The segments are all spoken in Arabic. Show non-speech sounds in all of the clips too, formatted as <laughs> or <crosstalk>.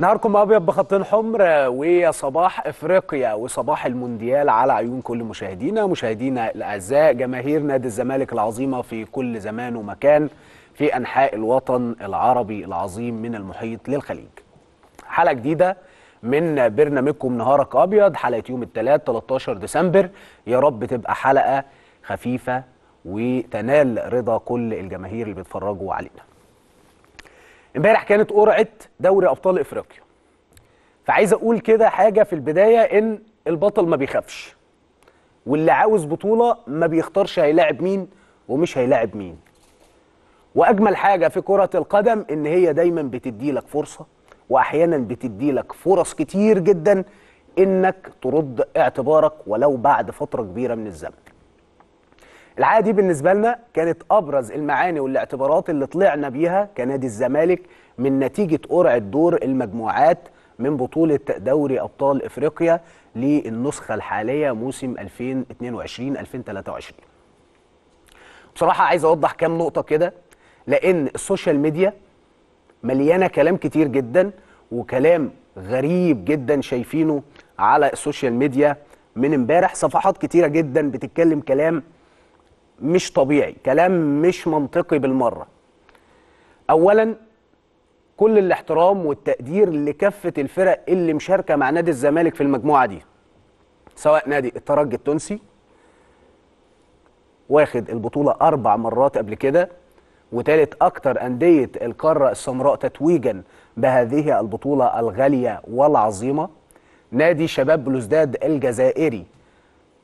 نهاركم ابيض بخطين حمر آه، ويا صباح افريقيا وصباح المونديال على عيون كل مشاهدينا مشاهدينا الاعزاء جماهير نادي الزمالك العظيمه في كل زمان ومكان في انحاء الوطن العربي العظيم من المحيط للخليج حلقه جديده من برنامجكم نهارك ابيض حلقه يوم الثلاث 13 ديسمبر يا رب تبقى حلقه خفيفه وتنال رضا كل الجماهير اللي بيتفرجوا علينا امبارح كانت قرعه دوري ابطال افريقيا فعايز اقول كده حاجه في البدايه ان البطل ما بيخافش واللي عاوز بطوله ما بيختارش هيلاعب مين ومش هيلاعب مين واجمل حاجه في كره القدم ان هي دايما بتدي لك فرصه واحيانا بتدي لك فرص كتير جدا انك ترد اعتبارك ولو بعد فتره كبيره من الزمن العاده دي بالنسبه لنا كانت ابرز المعاني والاعتبارات اللي طلعنا بيها كنادي الزمالك من نتيجه قرعه دور المجموعات من بطوله دوري ابطال افريقيا للنسخه الحاليه موسم 2022 2023 بصراحه عايز اوضح كام نقطه كده لان السوشيال ميديا مليانه كلام كتير جدا وكلام غريب جدا شايفينه على السوشيال ميديا من امبارح صفحات كتيره جدا بتتكلم كلام مش طبيعي كلام مش منطقي بالمرة أولا كل الاحترام والتقدير لكافة الفرق اللي مشاركة مع نادي الزمالك في المجموعة دي سواء نادي الترجي التونسي واخد البطولة أربع مرات قبل كده وتالت أكتر أندية القارة السمراء تتويجا بهذه البطولة الغالية والعظيمة نادي شباب بلوزداد الجزائري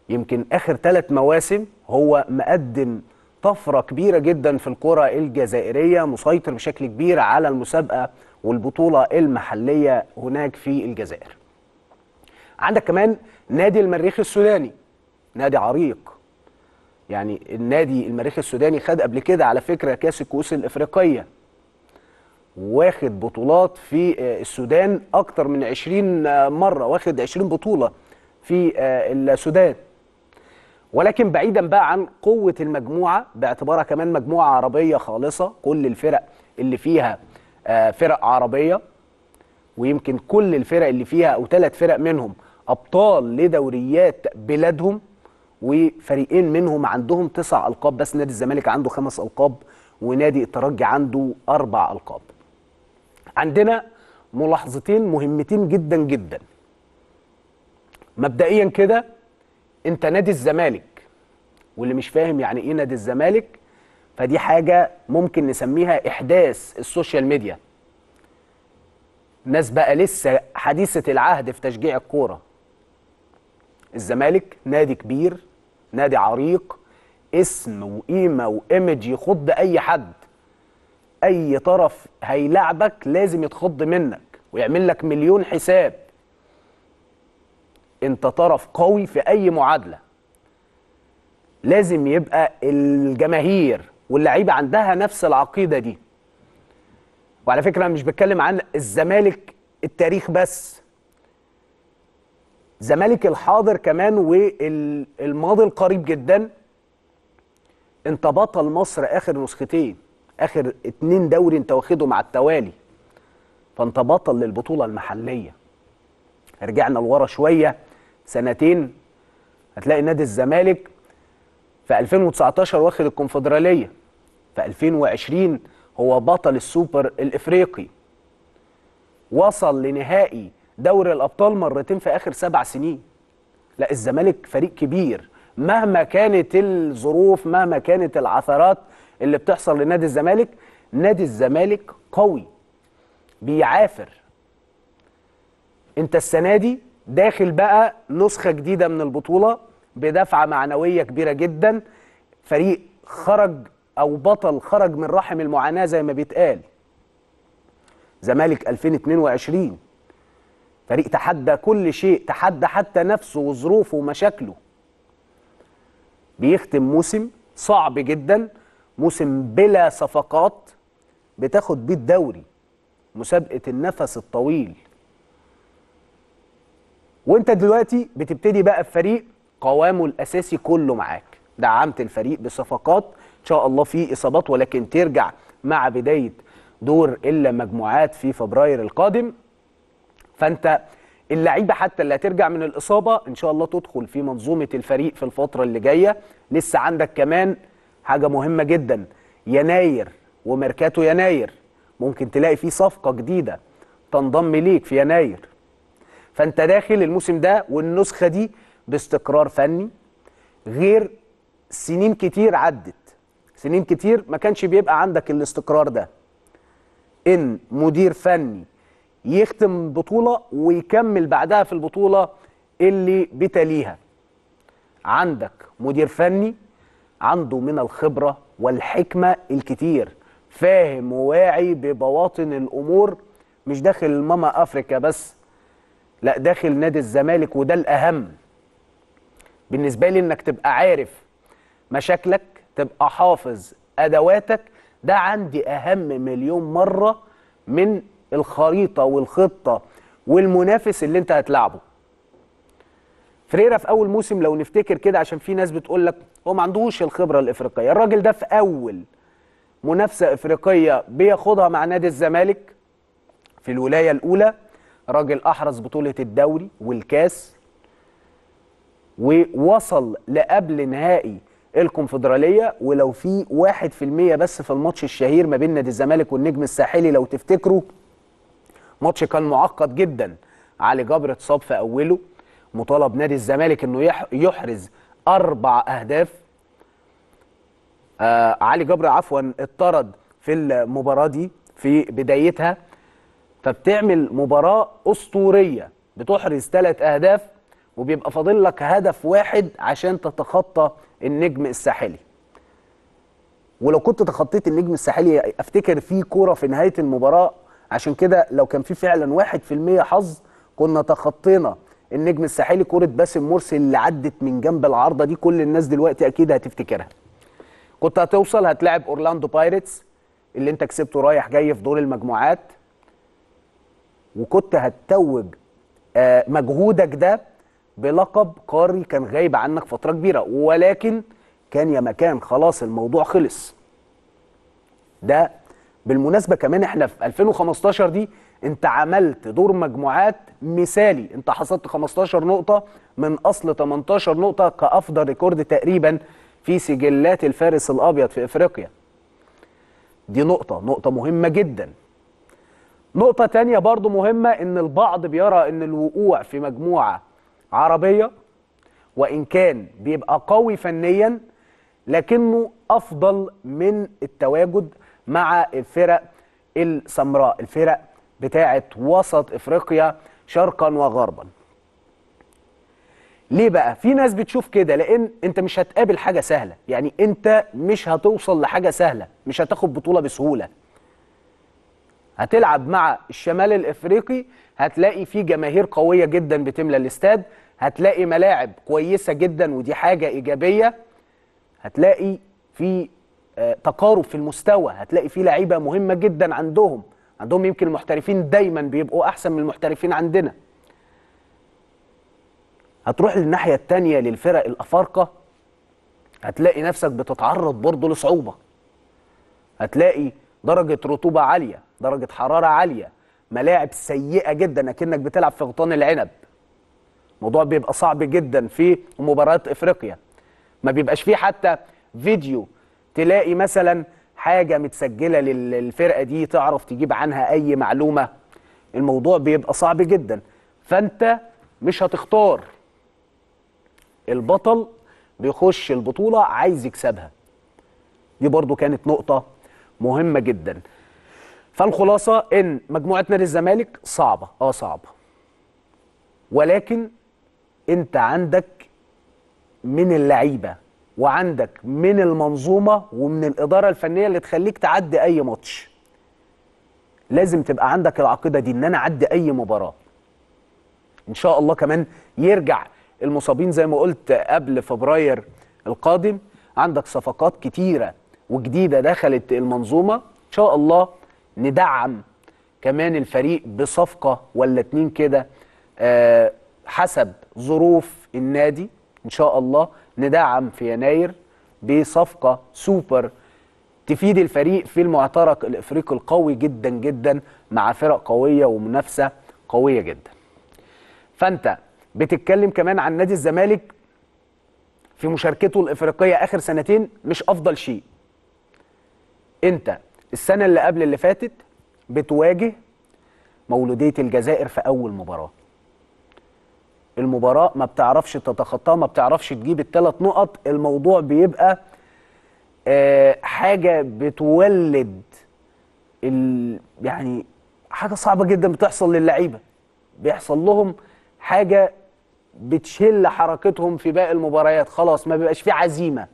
يمكن اخر ثلاث مواسم هو مقدم طفره كبيره جدا في الكره الجزائريه مسيطر بشكل كبير على المسابقه والبطوله المحليه هناك في الجزائر. عندك كمان نادي المريخ السوداني نادي عريق يعني النادي المريخ السوداني خد قبل كده على فكره كاس الكؤوس الافريقيه واخد بطولات في آه، السودان اكتر من 20 آه، مره واخد 20 بطوله في آه، السودان ولكن بعيدا بقى عن قوة المجموعة باعتبارها كمان مجموعة عربية خالصة كل الفرق اللي فيها آه، فرق عربية ويمكن كل الفرق اللي فيها أو ثلاث فرق منهم أبطال لدوريات بلادهم وفريقين منهم عندهم تسع ألقاب بس نادي الزمالك عنده خمس ألقاب ونادي الترجي عنده أربع ألقاب عندنا ملاحظتين مهمتين جدا جدا مبدئيا كده انت نادي الزمالك واللي مش فاهم يعني ايه نادي الزمالك فدي حاجه ممكن نسميها احداث السوشيال ميديا ناس بقى لسه حديثه العهد في تشجيع الكوره الزمالك نادي كبير نادي عريق اسم وقيمه وايمج يخض اي حد اي طرف هيلعبك لازم يتخض منك ويعمل لك مليون حساب انت طرف قوي في اي معادله لازم يبقى الجماهير واللعيبه عندها نفس العقيده دي وعلى فكره مش بتكلم عن الزمالك التاريخ بس زمالك الحاضر كمان والماضي القريب جدا انت بطل مصر اخر نسختين اخر اتنين دوري انت واخدهم على التوالي فانت بطل للبطوله المحليه رجعنا لورا شويه سنتين هتلاقي نادي الزمالك في 2019 واخد الكونفدراليه في 2020 هو بطل السوبر الافريقي وصل لنهائي دوري الابطال مرتين في اخر سبع سنين لا الزمالك فريق كبير مهما كانت الظروف مهما كانت العثرات اللي بتحصل لنادي الزمالك نادي الزمالك قوي بيعافر انت السنه دي داخل بقى نسخه جديده من البطوله بدفعه معنويه كبيره جدا فريق خرج او بطل خرج من رحم المعاناه زي ما بيتقال زمالك 2022 فريق تحدى كل شيء تحدى حتى نفسه وظروفه ومشاكله بيختم موسم صعب جدا موسم بلا صفقات بتاخد بيه الدوري مسابقه النفس الطويل وانت دلوقتي بتبتدي بقى في فريق قوامه الاساسي كله معاك دعمت الفريق بصفقات ان شاء الله في اصابات ولكن ترجع مع بدايه دور الا مجموعات في فبراير القادم فانت اللعيبه حتى اللي هترجع من الاصابه ان شاء الله تدخل في منظومه الفريق في الفتره اللي جايه لسه عندك كمان حاجه مهمه جدا يناير وميركاتو يناير ممكن تلاقي في صفقه جديده تنضم ليك في يناير فانت داخل الموسم ده والنسخه دي باستقرار فني غير سنين كتير عدت سنين كتير ما كانش بيبقى عندك الاستقرار ده ان مدير فني يختم بطوله ويكمل بعدها في البطوله اللي بتليها عندك مدير فني عنده من الخبره والحكمه الكتير فاهم وواعي ببواطن الامور مش داخل ماما افريكا بس لا داخل نادي الزمالك وده الاهم بالنسبه لي انك تبقى عارف مشاكلك تبقى حافظ ادواتك ده عندي اهم مليون مره من الخريطه والخطه والمنافس اللي انت هتلعبه فريرا في اول موسم لو نفتكر كده عشان في ناس بتقول لك هو ما عندوش الخبره الافريقيه الراجل ده في اول منافسه افريقيه بياخدها مع نادي الزمالك في الولايه الاولى راجل احرز بطوله الدوري والكاس ووصل لقبل نهائي الكونفدراليه ولو في 1% بس في الماتش الشهير ما بين نادي الزمالك والنجم الساحلي لو تفتكروا ماتش كان معقد جدا علي جبر اتصاب في اوله مطالب نادي الزمالك انه يحرز اربع اهداف آه علي جبر عفوا اطرد في المباراه دي في بدايتها فبتعمل مباراه اسطوريه بتحرز ثلاث اهداف وبيبقى فاضل لك هدف واحد عشان تتخطى النجم الساحلي ولو كنت تخطيت النجم الساحلي افتكر في كوره في نهايه المباراه عشان كده لو كان في فعلا 1% حظ كنا تخطينا النجم الساحلي كوره باسم مرسي اللي عدت من جنب العارضه دي كل الناس دلوقتي اكيد هتفتكرها كنت هتوصل هتلاعب اورلاندو بايرتس اللي انت كسبته رايح جاي في دور المجموعات وكنت هتتوج آه، مجهودك ده بلقب قاري كان غايب عنك فتره كبيره ولكن كان يا مكان خلاص الموضوع خلص ده بالمناسبه كمان احنا في 2015 دي انت عملت دور مجموعات مثالي انت حصدت 15 نقطه من اصل 18 نقطه كافضل ريكورد تقريبا في سجلات الفارس الابيض في افريقيا دي نقطه نقطه مهمه جدا نقطة تانية برضو مهمة ان البعض بيرى ان الوقوع في مجموعة عربية وان كان بيبقى قوي فنيا لكنه افضل من التواجد مع الفرق السمراء الفرق بتاعة وسط افريقيا شرقا وغربا ليه بقى في ناس بتشوف كده لان انت مش هتقابل حاجة سهلة يعني انت مش هتوصل لحاجة سهلة مش هتاخد بطولة بسهولة هتلعب مع الشمال الافريقي هتلاقي في جماهير قويه جدا بتملى الاستاد هتلاقي ملاعب كويسه جدا ودي حاجه ايجابيه هتلاقي في آه، تقارب في المستوى هتلاقي في لعيبه مهمه جدا عندهم عندهم يمكن المحترفين دايما بيبقوا احسن من المحترفين عندنا هتروح للناحيه الثانيه للفرق الافارقه هتلاقي نفسك بتتعرض برضه لصعوبه هتلاقي درجه رطوبه عاليه درجه حراره عاليه ملاعب سيئه جدا اكنك بتلعب في غطان العنب الموضوع بيبقى صعب جدا في مباريات افريقيا ما بيبقاش فيه حتى فيديو تلاقي مثلا حاجه متسجله للفرقه دي تعرف تجيب عنها اي معلومه الموضوع بيبقى صعب جدا فانت مش هتختار البطل بيخش البطوله عايز يكسبها دي برضو كانت نقطه مهمه جدا فالخلاصه ان مجموعه نادي الزمالك صعبه اه صعبه ولكن انت عندك من اللعيبه وعندك من المنظومه ومن الاداره الفنيه اللي تخليك تعدي اي ماتش لازم تبقى عندك العقيده دي ان انا اعدي اي مباراه ان شاء الله كمان يرجع المصابين زي ما قلت قبل فبراير القادم عندك صفقات كتيره وجديده دخلت المنظومه ان شاء الله ندعم كمان الفريق بصفقه ولا اتنين كده آه، حسب ظروف النادي ان شاء الله ندعم في يناير بصفقه سوبر تفيد الفريق في المعترك الافريقي القوي جدا جدا مع فرق قويه ومنافسه قويه جدا. فانت بتتكلم كمان عن نادي الزمالك في مشاركته الافريقيه اخر سنتين مش افضل شيء. انت السنه اللي قبل اللي فاتت بتواجه مولوديه الجزائر في اول مباراه المباراه ما بتعرفش تتخطاها ما بتعرفش تجيب الثلاث نقط الموضوع بيبقى آه حاجه بتولد ال... يعني حاجه صعبه جدا بتحصل للعيبه بيحصل لهم حاجه بتشل حركتهم في باقي المباريات خلاص ما بيبقاش في عزيمه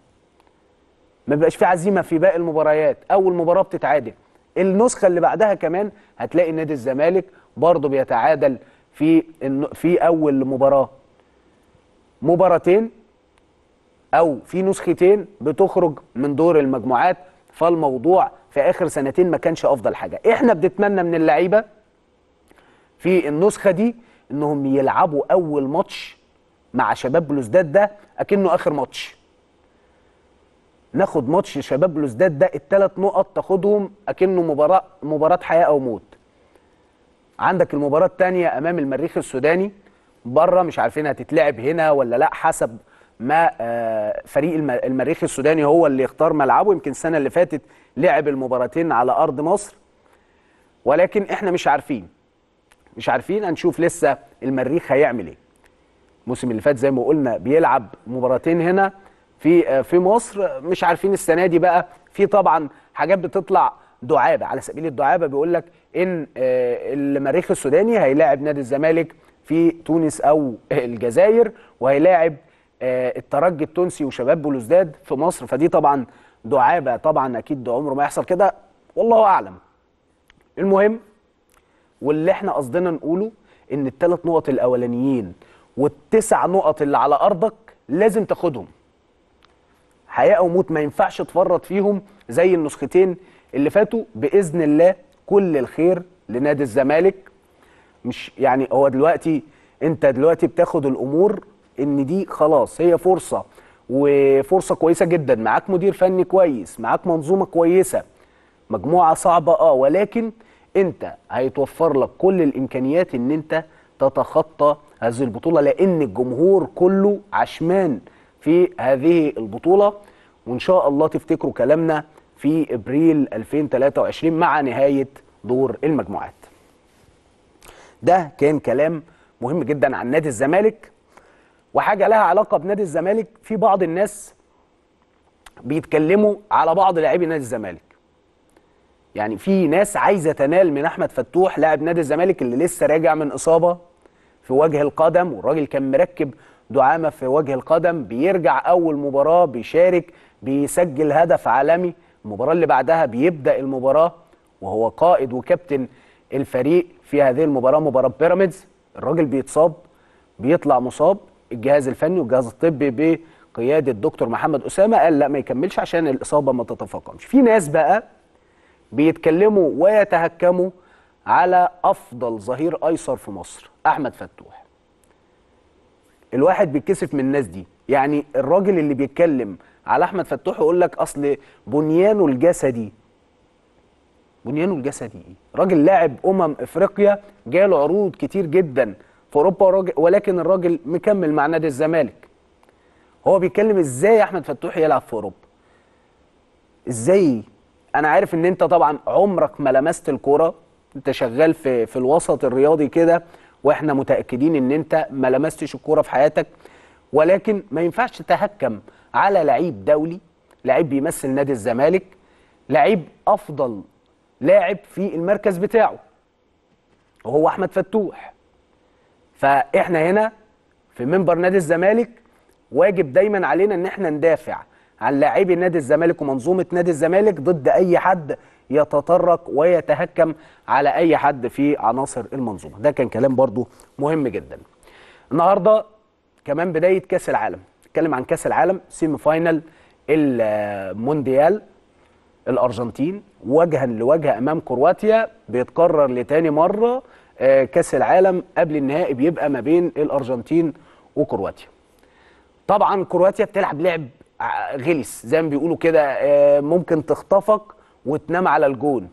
ما بيبقاش في عزيمه في باقي المباريات اول مباراه بتتعادل النسخه اللي بعدها كمان هتلاقي نادي الزمالك برضه بيتعادل في في اول مباراه مباراتين او في نسختين بتخرج من دور المجموعات فالموضوع في اخر سنتين ما كانش افضل حاجه احنا بنتمنى من اللعيبه في النسخه دي انهم يلعبوا اول ماتش مع شباب بلوزداد ده اكنه اخر ماتش ناخد ماتش شباب بلوزداد ده الثلاث نقط تاخدهم اكنه مباراه مباراه حياه او موت عندك المباراه الثانيه امام المريخ السوداني بره مش عارفين هتتلعب هنا ولا لا حسب ما آه، فريق المريخ السوداني هو اللي يختار ملعبه يمكن السنه اللي فاتت لعب المباراتين على ارض مصر ولكن احنا مش عارفين مش عارفين هنشوف لسه المريخ هيعمل ايه الموسم اللي فات زي ما قلنا بيلعب مباراتين هنا في آه، في مصر مش عارفين السنه دي بقى في طبعا حاجات بتطلع دعابه على سبيل الدعابه بيقول لك ان آه، المريخ السوداني هيلاعب نادي الزمالك في تونس او الجزائر وهيلاعب آه، الترجي التونسي وشباب بلوزداد في مصر فدي طبعا دعابه طبعا اكيد عمره ما يحصل كده والله اعلم المهم واللي احنا قصدنا نقوله ان الثلاث نقط الاولانيين والتسع نقط اللي على ارضك لازم تاخدهم حياه وموت ما ينفعش تفرط فيهم زي النسختين اللي فاتوا باذن الله كل الخير لنادي الزمالك مش يعني هو دلوقتي انت دلوقتي بتاخد الامور ان دي خلاص هي فرصه وفرصه كويسه جدا معاك مدير فني كويس معاك منظومه كويسه مجموعه صعبه اه ولكن انت هيتوفر لك كل الامكانيات ان انت تتخطى هذه البطوله لان الجمهور كله عشمان في هذه البطوله وان شاء الله تفتكروا كلامنا في ابريل 2023 مع نهايه دور المجموعات. ده كان كلام مهم جدا عن نادي الزمالك وحاجه لها علاقه بنادي الزمالك في بعض الناس بيتكلموا على بعض لاعبي نادي الزمالك. يعني في ناس عايزه تنال من احمد فتوح لاعب نادي الزمالك اللي لسه راجع من اصابه في وجه القدم والراجل كان مركب دعامه في وجه القدم بيرجع اول مباراه بيشارك بيسجل هدف عالمي المباراه اللي بعدها بيبدا المباراه وهو قائد وكابتن الفريق في هذه المباراه مباراه بيراميدز الراجل بيتصاب بيطلع مصاب الجهاز الفني والجهاز الطبي بقياده الدكتور محمد اسامه قال لا ما يكملش عشان الاصابه ما تتفاقمش في ناس بقى بيتكلموا ويتهكموا على افضل ظهير ايسر في مصر احمد فتوح الواحد بيتكسف من الناس دي يعني الراجل اللي بيتكلم على احمد فتوح يقول لك اصل بنيانه الجسدي بنيانه الجسدي ايه راجل لاعب امم افريقيا جاله عروض كتير جدا في اوروبا ولكن الراجل مكمل مع نادي الزمالك هو بيتكلم ازاي احمد فتوح يلعب في اوروبا ازاي انا عارف ان انت طبعا عمرك ما لمست الكوره انت شغال في في الوسط الرياضي كده واحنا متاكدين ان انت ما لمستش الكوره في حياتك ولكن ما ينفعش تتهكم على لعيب دولي لعيب بيمثل نادي الزمالك لعيب افضل لاعب في المركز بتاعه وهو احمد فتوح فاحنا هنا في منبر نادي الزمالك واجب دايما علينا ان احنا ندافع عن لاعبي نادي الزمالك ومنظومه نادي الزمالك ضد اي حد يتطرق ويتهكم على أي حد في عناصر المنظومة ده كان كلام برضو مهم جدا النهاردة كمان بداية كاس العالم نتكلم عن كاس العالم سيمي فاينل المونديال الأرجنتين وجها لوجه أمام كرواتيا بيتكرر لتاني مرة آه، كاس العالم قبل النهائي بيبقى ما بين الأرجنتين وكرواتيا طبعا كرواتيا بتلعب لعب غلس زي ما بيقولوا كده آه، ممكن تخطفك وتنام على الجون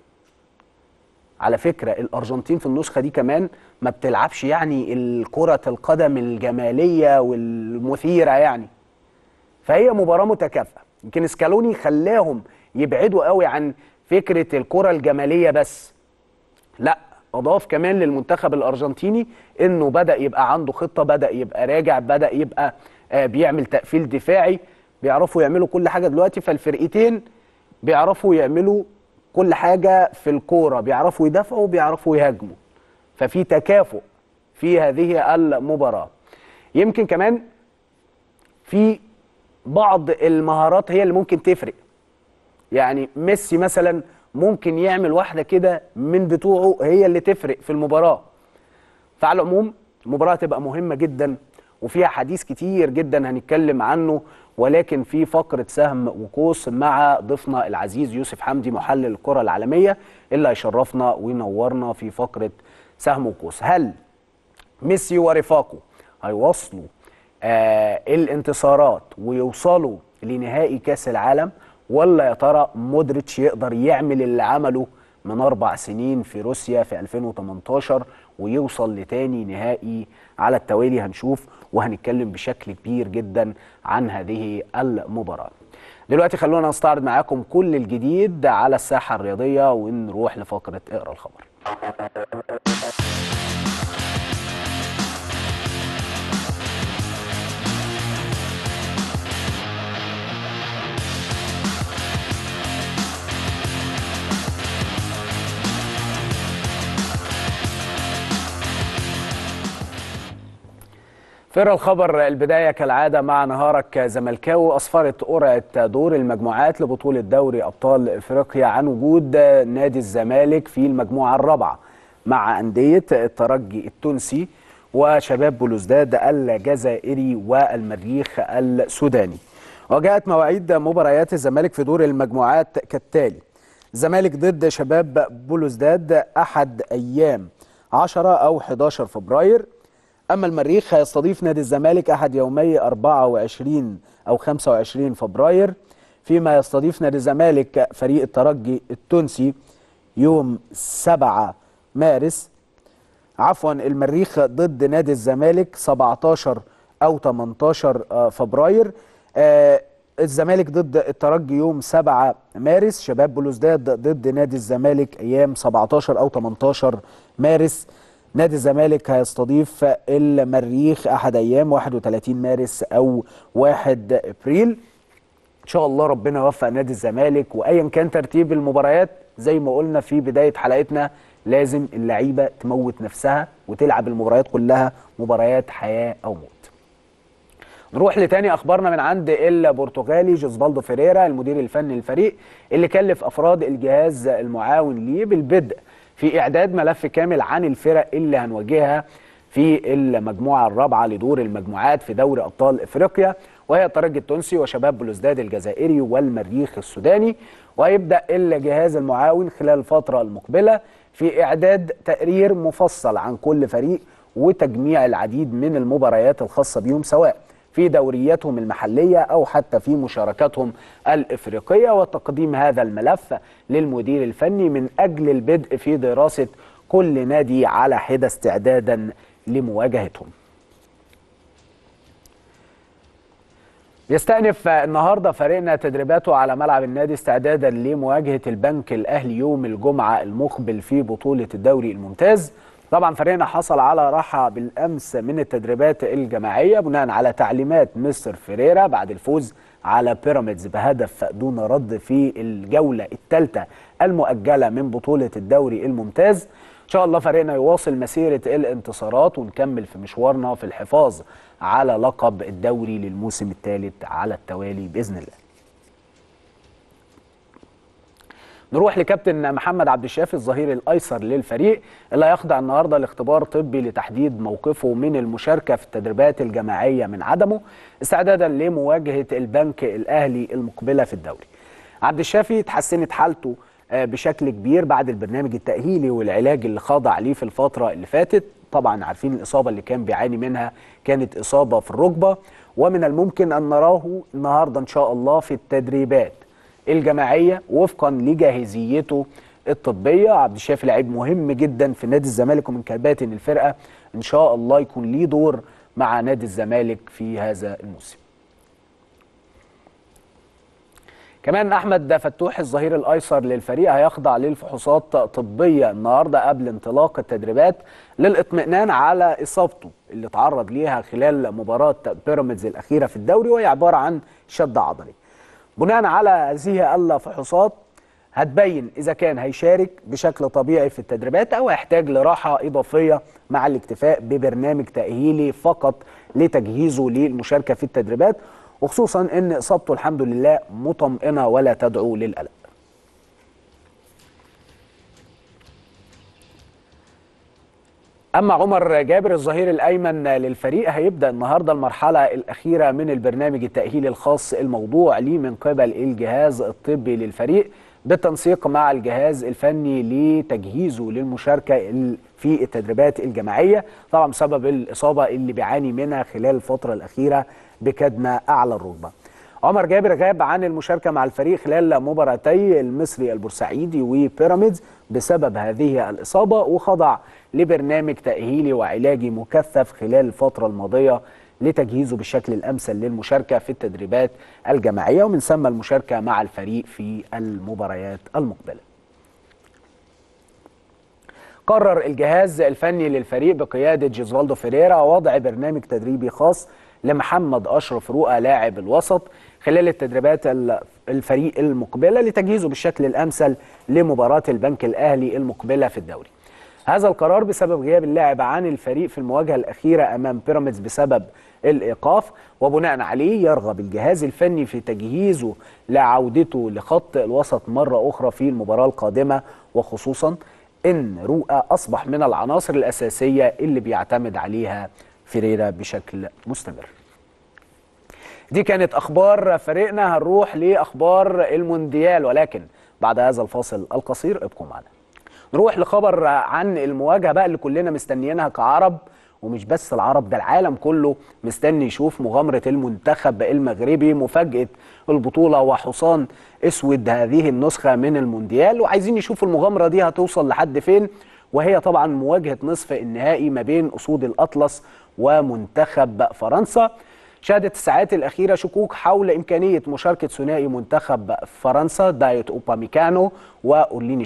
على فكره الارجنتين في النسخه دي كمان ما بتلعبش يعني الكره القدم الجماليه والمثيره يعني فهي مباراه متكافئه يمكن سكالوني خلاهم يبعدوا قوي عن فكره الكره الجماليه بس لا اضاف كمان للمنتخب الارجنتيني انه بدا يبقى عنده خطه بدا يبقى راجع بدا يبقى آه، بيعمل تقفيل دفاعي بيعرفوا يعملوا كل حاجه دلوقتي فالفرقتين بيعرفوا يعملوا كل حاجة في الكورة بيعرفوا يدافعوا بيعرفوا يهاجموا ففي تكافؤ في هذه المباراة يمكن كمان في بعض المهارات هي اللي ممكن تفرق يعني ميسي مثلا ممكن يعمل واحدة كده من بتوعه هي اللي تفرق في المباراة فعلى العموم المباراة تبقى مهمة جدا وفيها حديث كتير جدا هنتكلم عنه ولكن في فقرة سهم وقوس مع ضيفنا العزيز يوسف حمدي محلل الكرة العالمية اللي هيشرفنا وينورنا في فقرة سهم وقوس هل ميسي ورفاقه هيوصلوا آه الانتصارات ويوصلوا لنهائي كاس العالم ولا يا ترى مودريتش يقدر يعمل اللي عمله من أربع سنين في روسيا في 2018 ويوصل لتاني نهائي على التوالي هنشوف وهنتكلم بشكل كبير جدا عن هذه المباراه دلوقتي خلونا نستعرض معاكم كل الجديد على الساحه الرياضيه ونروح لفقره اقرا الخبر فر الخبر البداية كالعادة مع نهارك زملكاوي أصفرت قرعة دور المجموعات لبطولة دوري أبطال إفريقيا عن وجود نادي الزمالك في المجموعة الرابعة مع أندية الترجي التونسي وشباب بلوزداد الجزائري والمريخ السوداني وجاءت مواعيد مباريات الزمالك في دور المجموعات كالتالي الزمالك ضد شباب بلوزداد أحد أيام 10 أو 11 فبراير أما المريخ هيستضيف نادي الزمالك أحد يومي 24 أو 25 فبراير فيما يستضيف نادي الزمالك فريق الترجي التونسي يوم 7 مارس عفوا المريخ ضد نادي الزمالك 17 أو 18 آه، فبراير آه، الزمالك ضد الترجي يوم 7 مارس شباب بلوزداد ضد نادي الزمالك أيام 17 أو 18 مارس نادي الزمالك هيستضيف المريخ احد ايام 31 مارس او 1 ابريل ان شاء الله ربنا يوفق نادي الزمالك وايا كان ترتيب المباريات زي ما قلنا في بدايه حلقتنا لازم اللعيبه تموت نفسها وتلعب المباريات كلها مباريات حياه او موت نروح لتاني اخبارنا من عند البرتغالي جوزبالدو فيريرا المدير الفني للفريق اللي كلف افراد الجهاز المعاون ليه بالبدء في إعداد ملف كامل عن الفرق اللي هنواجهها في المجموعة الرابعة لدور المجموعات في دوري أبطال إفريقيا وهي الترجي التونسي وشباب بلوزداد الجزائري والمريخ السوداني ويبدأ الجهاز المعاون خلال الفترة المقبلة في إعداد تقرير مفصل عن كل فريق وتجميع العديد من المباريات الخاصة بيهم سواء في دورياتهم المحلية أو حتى في مشاركاتهم الإفريقية وتقديم هذا الملف للمدير الفني من أجل البدء في دراسة كل نادي على حدة استعدادا لمواجهتهم يستأنف النهارده فريقنا تدريباته على ملعب النادي استعدادا لمواجهه البنك الاهلي يوم الجمعه المقبل في بطوله الدوري الممتاز طبعا فريقنا حصل على راحة بالأمس من التدريبات الجماعية بناء على تعليمات مستر فيريرا بعد الفوز على بيراميدز بهدف دون رد في الجولة الثالثة المؤجلة من بطولة الدوري الممتاز إن شاء الله فريقنا يواصل مسيرة الانتصارات ونكمل في مشوارنا في الحفاظ على لقب الدوري للموسم الثالث على التوالي بإذن الله نروح لكابتن محمد عبد الشافي الظهير الايسر للفريق اللي هيخضع النهارده لاختبار طبي لتحديد موقفه من المشاركه في التدريبات الجماعيه من عدمه استعدادا لمواجهه البنك الاهلي المقبله في الدوري. عبد الشافي تحسنت حالته آه، بشكل كبير بعد البرنامج التأهيلي والعلاج اللي خاضع ليه في الفترة اللي فاتت طبعا عارفين الإصابة اللي كان بيعاني منها كانت إصابة في الركبة ومن الممكن أن نراه النهاردة إن شاء الله في التدريبات الجماعيه وفقا لجاهزيته الطبيه عبد الشافي لعيب مهم جدا في نادي الزمالك ومن كباتن الفرقه ان شاء الله يكون ليه دور مع نادي الزمالك في هذا الموسم كمان احمد فتوح الظهير الايسر للفريق هيخضع للفحوصات طبيه النهارده قبل انطلاق التدريبات للاطمئنان على اصابته اللي تعرض ليها خلال مباراه بيراميدز الاخيره في الدوري وهي عباره عن شد عضلي بناء على هذه الفحوصات هتبين إذا كان هيشارك بشكل طبيعي في التدريبات أو هيحتاج لراحة إضافية مع الاكتفاء ببرنامج تأهيلي فقط لتجهيزه للمشاركة في التدريبات وخصوصا أن إصابته الحمد لله مطمئنة ولا تدعو للقلق أما عمر جابر الظهير الأيمن للفريق هيبدأ النهاردة المرحلة الأخيرة من البرنامج التأهيلي الخاص الموضوع ليه من قبل الجهاز الطبي للفريق بالتنسيق مع الجهاز الفني لتجهيزه للمشاركة في التدريبات الجماعية طبعا بسبب الإصابة اللي بيعاني منها خلال الفترة الأخيرة بكدمة أعلى الركبه عمر جابر غاب عن المشاركة مع الفريق خلال مباراتي المصري البورسعيدي وبيراميدز بسبب هذه الإصابة وخضع لبرنامج تأهيلي وعلاجي مكثف خلال الفترة الماضية لتجهيزه بالشكل الأمثل للمشاركة في التدريبات الجماعية ومن ثم المشاركة مع الفريق في المباريات المقبلة قرر الجهاز الفني للفريق بقيادة جيزوالدو فيريرا وضع برنامج تدريبي خاص لمحمد أشرف رؤى لاعب الوسط خلال التدريبات الفريق المقبله لتجهيزه بالشكل الامثل لمباراه البنك الاهلي المقبله في الدوري. هذا القرار بسبب غياب اللاعب عن الفريق في المواجهه الاخيره امام بيراميدز بسبب الايقاف وبناء عليه يرغب الجهاز الفني في تجهيزه لعودته لخط الوسط مره اخرى في المباراه القادمه وخصوصا ان رؤى اصبح من العناصر الاساسيه اللي بيعتمد عليها فيريرا بشكل مستمر دي كانت أخبار فريقنا هنروح لأخبار المونديال ولكن بعد هذا الفاصل القصير ابقوا معنا نروح لخبر عن المواجهة بقى اللي كلنا مستنيينها كعرب ومش بس العرب ده العالم كله مستني يشوف مغامرة المنتخب المغربي مفاجأة البطولة وحصان اسود هذه النسخة من المونديال وعايزين يشوفوا المغامرة دي هتوصل لحد فين وهي طبعا مواجهة نصف النهائي ما بين أسود الأطلس ومنتخب فرنسا شهدت الساعات الأخيرة شكوك حول إمكانية مشاركة ثنائي منتخب فرنسا دايت أوباميكانو وأورليني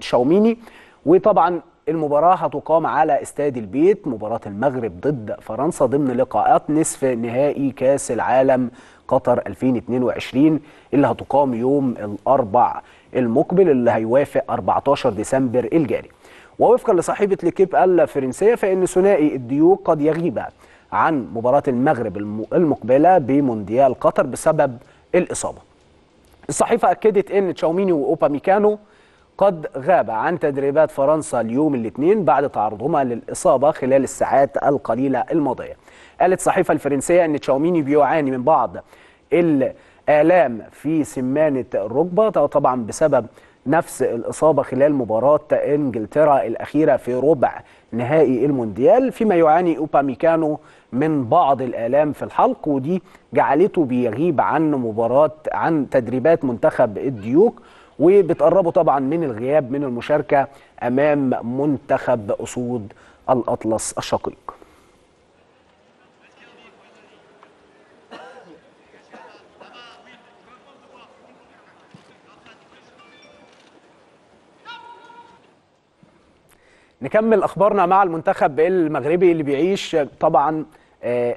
تشاوميني وطبعا المباراة هتقام على استاد البيت مباراة المغرب ضد فرنسا ضمن لقاءات نصف نهائي كاس العالم قطر 2022 اللي هتقام يوم الأربع المقبل اللي هيوافق 14 ديسمبر الجاري ووفقا لصاحبة لكيب الفرنسية فإن ثنائي الديوك قد يغيب عن مباراة المغرب المقبلة بمونديال قطر بسبب الإصابة الصحيفة أكدت أن تشاوميني وأوبا ميكانو قد غاب عن تدريبات فرنسا اليوم الاثنين بعد تعرضهما للإصابة خلال الساعات القليلة الماضية قالت الصحيفة الفرنسية أن تشاوميني بيعاني من بعض الآلام في سمانة الركبة طبعا بسبب نفس الإصابة خلال مباراة إنجلترا الأخيرة في ربع نهائي المونديال فيما يعاني اوباميكانو من بعض الآلام في الحلق ودي جعلته بيغيب عن مباراة عن تدريبات منتخب الديوك وبتقربه طبعا من الغياب من المشاركة أمام منتخب أسود الأطلس الشقيق نكمل اخبارنا مع المنتخب المغربي اللي بيعيش طبعا آه،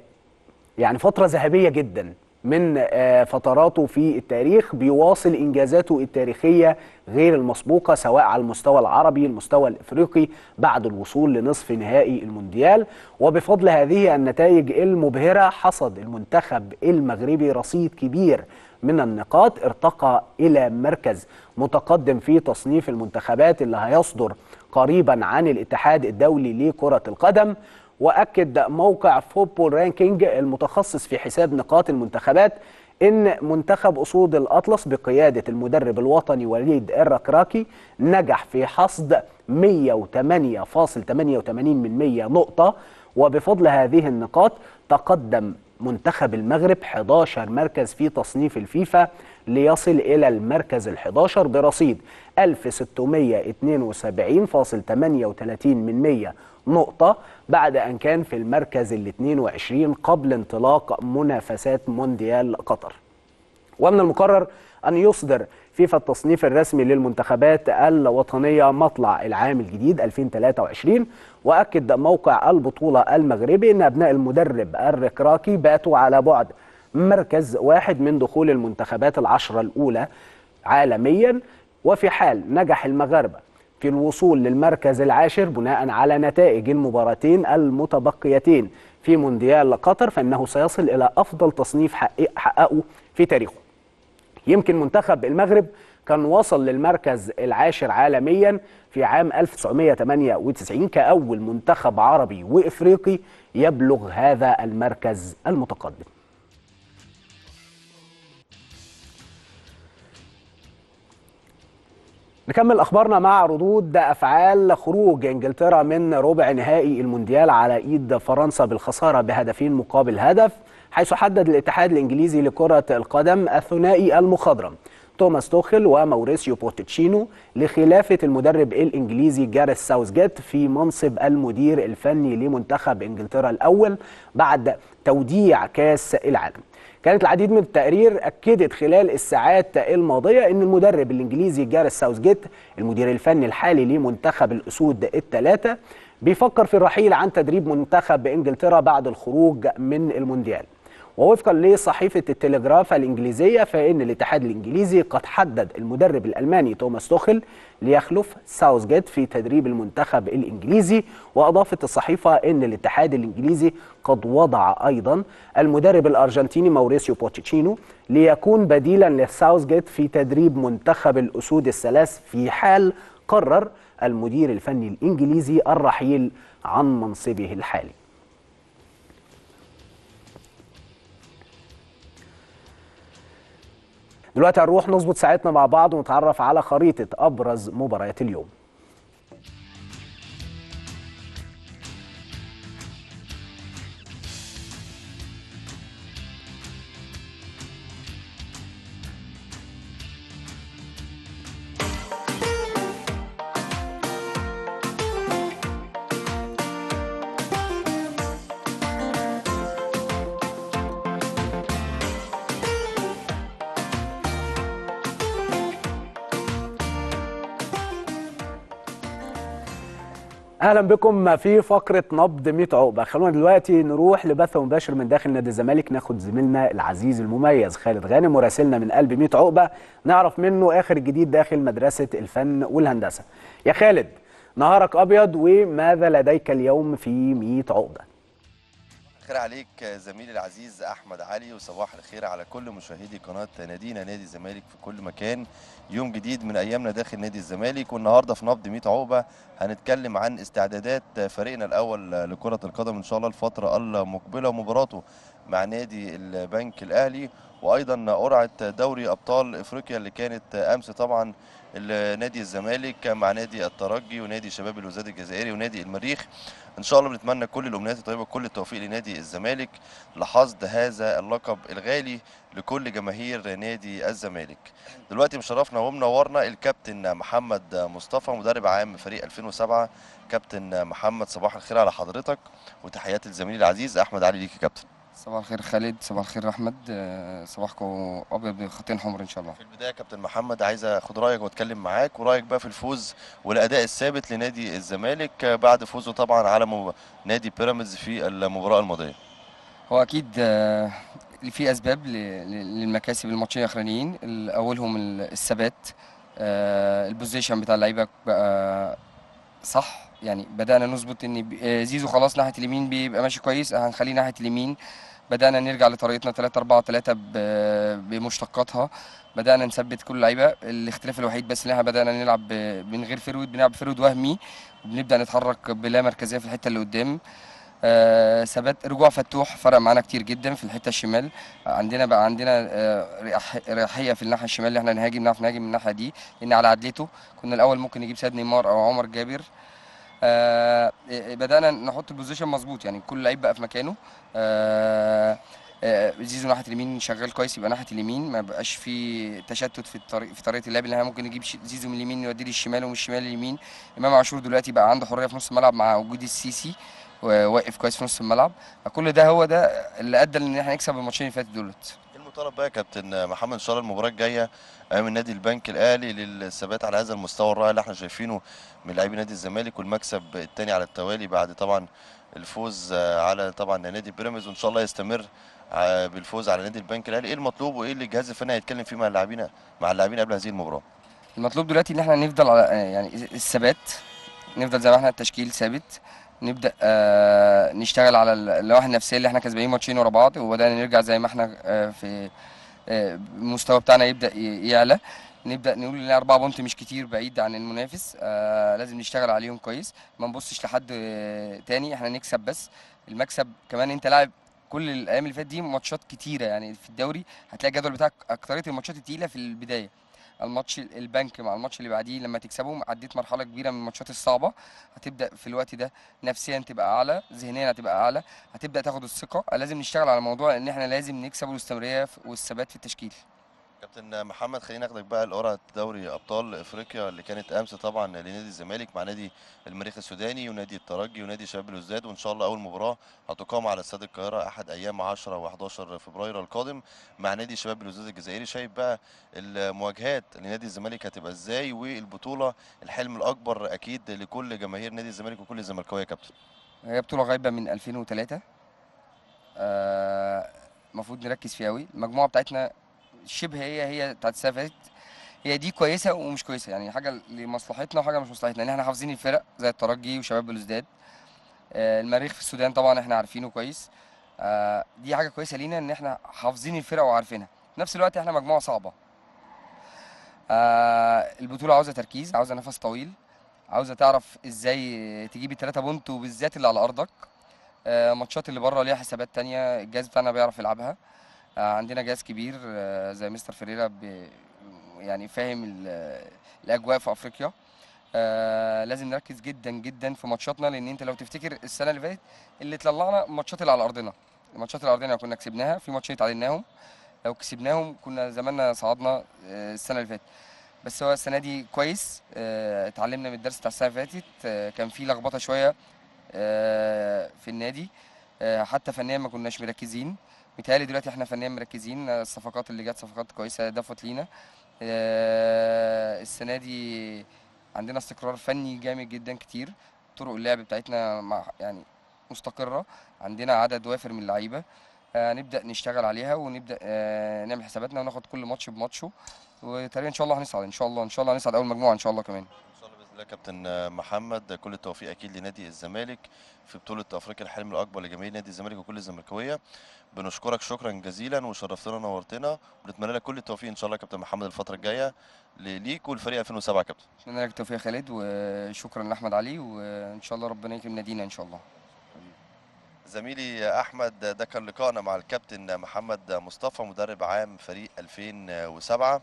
يعني فتره ذهبيه جدا من آه، فتراته في التاريخ بيواصل انجازاته التاريخيه غير المسبوقه سواء على المستوى العربي المستوى الافريقي بعد الوصول لنصف نهائي المونديال وبفضل هذه النتائج المبهره حصد المنتخب المغربي رصيد كبير من النقاط ارتقى الى مركز متقدم في تصنيف المنتخبات اللي هيصدر قريبا عن الاتحاد الدولي لكرة القدم وأكد موقع فوتبول رانكينج المتخصص في حساب نقاط المنتخبات إن منتخب أسود الأطلس بقيادة المدرب الوطني وليد الركراكي نجح في حصد 108.88 من 100 نقطة وبفضل هذه النقاط تقدم منتخب المغرب 11 مركز في تصنيف الفيفا ليصل إلى المركز ال11 برصيد 1672.38 من 100 نقطة بعد أن كان في المركز ال22 قبل انطلاق منافسات مونديال قطر ومن المقرر أن يصدر فيفا التصنيف الرسمي للمنتخبات الوطنية مطلع العام الجديد 2023 وأكد موقع البطولة المغربي أن أبناء المدرب الركراكي باتوا على بعد مركز واحد من دخول المنتخبات العشرة الأولى عالميا وفي حال نجح المغاربة في الوصول للمركز العاشر بناء على نتائج المباراتين المتبقيتين في مونديال قطر فإنه سيصل إلى أفضل تصنيف حققه في تاريخه يمكن منتخب المغرب كان وصل للمركز العاشر عالميا في عام 1998 كأول منتخب عربي وإفريقي يبلغ هذا المركز المتقدم نكمل اخبارنا مع ردود افعال خروج انجلترا من ربع نهائي المونديال على ايد فرنسا بالخساره بهدفين مقابل هدف حيث حدد الاتحاد الإنجليزي لكرة القدم الثنائي المخضرم توماس توخل وموريسيو بوتشينو لخلافة المدرب الإنجليزي جاريث ساوثجيت في منصب المدير الفني لمنتخب إنجلترا الأول بعد توديع كاس العالم كانت العديد من التقارير أكدت خلال الساعات الماضية أن المدرب الإنجليزي جاريث ساوثجيت المدير الفني الحالي لمنتخب الأسود الثلاثة بيفكر في الرحيل عن تدريب منتخب إنجلترا بعد الخروج من المونديال ووفقا لصحيفة التلغراف الإنجليزية فإن الاتحاد الإنجليزي قد حدد المدرب الألماني توماس توخل ليخلف جيت في تدريب المنتخب الإنجليزي وأضافت الصحيفة أن الاتحاد الإنجليزي قد وضع أيضا المدرب الأرجنتيني موريسيو بوتشينو ليكون بديلا جيت في تدريب منتخب الأسود الثلاث في حال قرر المدير الفني الإنجليزي الرحيل عن منصبه الحالي دلوقتي هنروح نظبط ساعتنا مع بعض ونتعرف على خريطة أبرز مباريات اليوم اهلا بكم في فقره نبض 100 عقبه خلونا دلوقتي نروح لبث مباشر من داخل نادي الزمالك ناخد زميلنا العزيز المميز خالد غانم وراسلنا من قلب 100 عقبه نعرف منه اخر جديد داخل مدرسه الفن والهندسه يا خالد نهارك ابيض وماذا لديك اليوم في 100 عقبه خير عليك زميلي العزيز احمد علي وصباح الخير على كل مشاهدي قناه نادينا نادي الزمالك في كل مكان يوم جديد من ايامنا داخل نادي الزمالك والنهارده في نبض 100 عقبه هنتكلم عن استعدادات فريقنا الاول لكره القدم ان شاء الله الفتره المقبله ومباراته مع نادي البنك الاهلي وايضا قرعه دوري ابطال افريقيا اللي كانت امس طبعا نادي الزمالك مع نادي الترجي ونادي شباب الوزاد الجزائري ونادي المريخ ان شاء الله بنتمنى كل الامنيات الطيبه وكل التوفيق لنادي الزمالك لحصد هذا اللقب الغالي لكل جماهير نادي الزمالك دلوقتي مشرفنا ومنورنا الكابتن محمد مصطفى مدرب عام فريق 2007 كابتن محمد صباح الخير على حضرتك وتحيات للزميل العزيز احمد علي ليك يا كابتن صباح الخير خالد صباح الخير احمد آه، صباحكم ابيض بخطين حمر ان شاء الله في البدايه يا كابتن محمد عايز اخد رايك واتكلم معاك ورايك بقى في الفوز والاداء الثابت لنادي الزمالك آه، بعد فوزه طبعا على نادي بيراميدز في المباراه الماضيه هو اكيد آه، في اسباب للمكاسب الماتشين الاخرانيين اولهم الثبات البوزيشن بتاع اللعيبه بقى صح يعني بدانا نظبط ان آه، زيزو خلاص ناحيه اليمين بيبقى ماشي كويس هنخليه ناحيه اليمين بدانا نرجع لطريقتنا 3 4 3 بمشتقاتها بدانا نثبت كل اللعيبه الاختلاف الوحيد بس ان احنا بدانا نلعب من غير فرويد بنلعب فرويد وهمي وبنبدا نتحرك بلا مركزيه في الحته اللي قدام آه، ثبات رجوع فتوح فرق معانا كتير جدا في الحته الشمال عندنا بقى عندنا آه رياحيه في الناحيه الشمال اللي احنا نهاجم نعرف نهاجم من الناحيه دي لان على عدلته كنا الاول ممكن نجيب سيد نيمار او عمر جابر آه، بدانا نحط البوزيشن مظبوط يعني كل لعيب بقى في مكانه آه، آه، زيزو ناحيه اليمين شغال كويس يبقى ناحيه اليمين ما بقاش في تشتت في الطريق في طريقه اللعب اللي احنا ممكن نجيب زيزو من اليمين يوديه للشمال ومن الشمال لليمين امام عاشور دلوقتي بقى عنده حريه في نص الملعب مع وجود السيسي واقف كويس في نص الملعب كل ده هو ده اللي ادى ان احنا نكسب الماتشين اللي فاتوا دولت طلب بقى كابتن محمد ان شاء الله المباراه الجايه امام النادي البنك الاهلي للثبات على هذا المستوى الرائع اللي احنا شايفينه من لاعبي نادي الزمالك والمكسب الثاني على التوالي بعد طبعا الفوز على طبعا نادي بيراميدز وان شاء الله يستمر بالفوز على نادي البنك الاهلي ايه المطلوب وايه اللي الجهاز الفني هيتكلم فيه مع اللاعبين مع اللاعبين قبل هذه المباراه المطلوب دلوقتي ان احنا نفضل على يعني الثبات نفضل زي ما احنا التشكيل ثابت نبدا آه نشتغل على اللوائح النفسيه اللي احنا كسبانين ماتشين ورا بعض وبدانا نرجع زي ما احنا آه في آه، المستوى بتاعنا يبدا يعلى نبدا نقول ان اربعه بونت مش كتير بعيد عن المنافس آه لازم نشتغل عليهم كويس ما نبصش لحد آه تاني احنا نكسب بس المكسب كمان انت لاعب كل الايام اللي فاتت دي ماتشات كتيره يعني في الدوري هتلاقي الجدول بتاعك اكتريه الماتشات التقيله في البدايه الماتش البنك مع الماتش اللي بعديه لما تكسبهم عديت مرحله كبيره من الماتشات الصعبه هتبدا في الوقت ده نفسيا تبقى اعلى ذهنيا هتبقى اعلى هتبدا تاخد الثقه لازم نشتغل على موضوع ان احنا لازم نكسب الاستمراريه والثبات في التشكيل كابتن محمد خلينا ناخدك بقى لقرعه دوري ابطال افريقيا اللي كانت امس طبعا لنادي الزمالك مع نادي المريخ السوداني ونادي الترجي ونادي شباب الوزداد وان شاء الله اول مباراه هتقام على استاد القاهره احد ايام 10 و11 فبراير القادم مع نادي شباب الوزداد الجزائري شايف بقى المواجهات لنادي الزمالك هتبقى ازاي والبطوله الحلم الاكبر اكيد لكل جماهير نادي الزمالك وكل الزملكاويه يا كابتن هي بطوله غايبه من 2003 المفروض آه نركز فيها قوي المجموعه بتاعتنا شبه هي هي بتاعت السنه اللي فاتت هي دي كويسه ومش كويسه يعني حاجه لمصلحتنا وحاجه مش مصلحتنا ان احنا حافظين الفرق زي الترجي وشباب بلوزداد آه، المريخ في السودان طبعا احنا عارفينه كويس آه، دي حاجه كويسه لينا ان احنا حافظين الفرق وعارفينها في نفس الوقت احنا مجموعه صعبه آه، البطوله عاوزه تركيز عاوزه نفس طويل عاوزه تعرف ازاي تجيب الثلاثه بونت وبالذات اللي على ارضك ماتشات اللي بره ليها حسابات تانية الجهاز بتاعنا بيعرف يلعبها آه، عندنا جهاز كبير آه، زي مستر فريرا يعني فاهم الاجواء في افريقيا آه، لازم نركز جدا جدا في ماتشاتنا لان انت لو تفتكر السنه اللي فاتت اللي طلعنا الماتشات اللي على ارضنا الماتشات اللي على ارضنا كنا كسبناها في ماتشين تعادلناهم لو كسبناهم كنا زماننا صعدنا السنه اللي فاتت بس هو السنه دي كويس اتعلمنا من الدرس بتاع السنه اللي فاتت كان في لخبطه شويه في النادي حتى فنيا ما كناش مركزين متهيألي دلوقتي احنا فنيا مركزين الصفقات اللي جت صفقات كويسه ضافت لينا آه، السنه دي عندنا استقرار فني جامد جدا كتير طرق اللعب بتاعتنا مع يعني مستقره عندنا عدد وافر من اللعيبه آه، نبدا نشتغل عليها ونبدا آه، نعمل حساباتنا وناخد كل ماتش بماتشه وتقريبا ان شاء الله هنصعد ان شاء الله ان شاء الله هنصعد اول مجموعه ان شاء الله كمان لله كابتن محمد كل التوفيق اكيد لنادي الزمالك في بطوله افريقيا الحلم الاكبر لجماهير نادي الزمالك وكل الزملكاويه بنشكرك شكرا جزيلا وشرفتنا ونورتنا ونتمنى لك كل التوفيق ان شاء الله كابتن محمد الفتره الجايه ليك ولفريق 2007 كابتن اتمنى لك التوفيق يا خالد وشكرا لاحمد علي وان شاء الله ربنا يكرم نادينا ان شاء الله زميلي احمد ده كان لقائنا مع الكابتن محمد مصطفى مدرب عام فريق 2007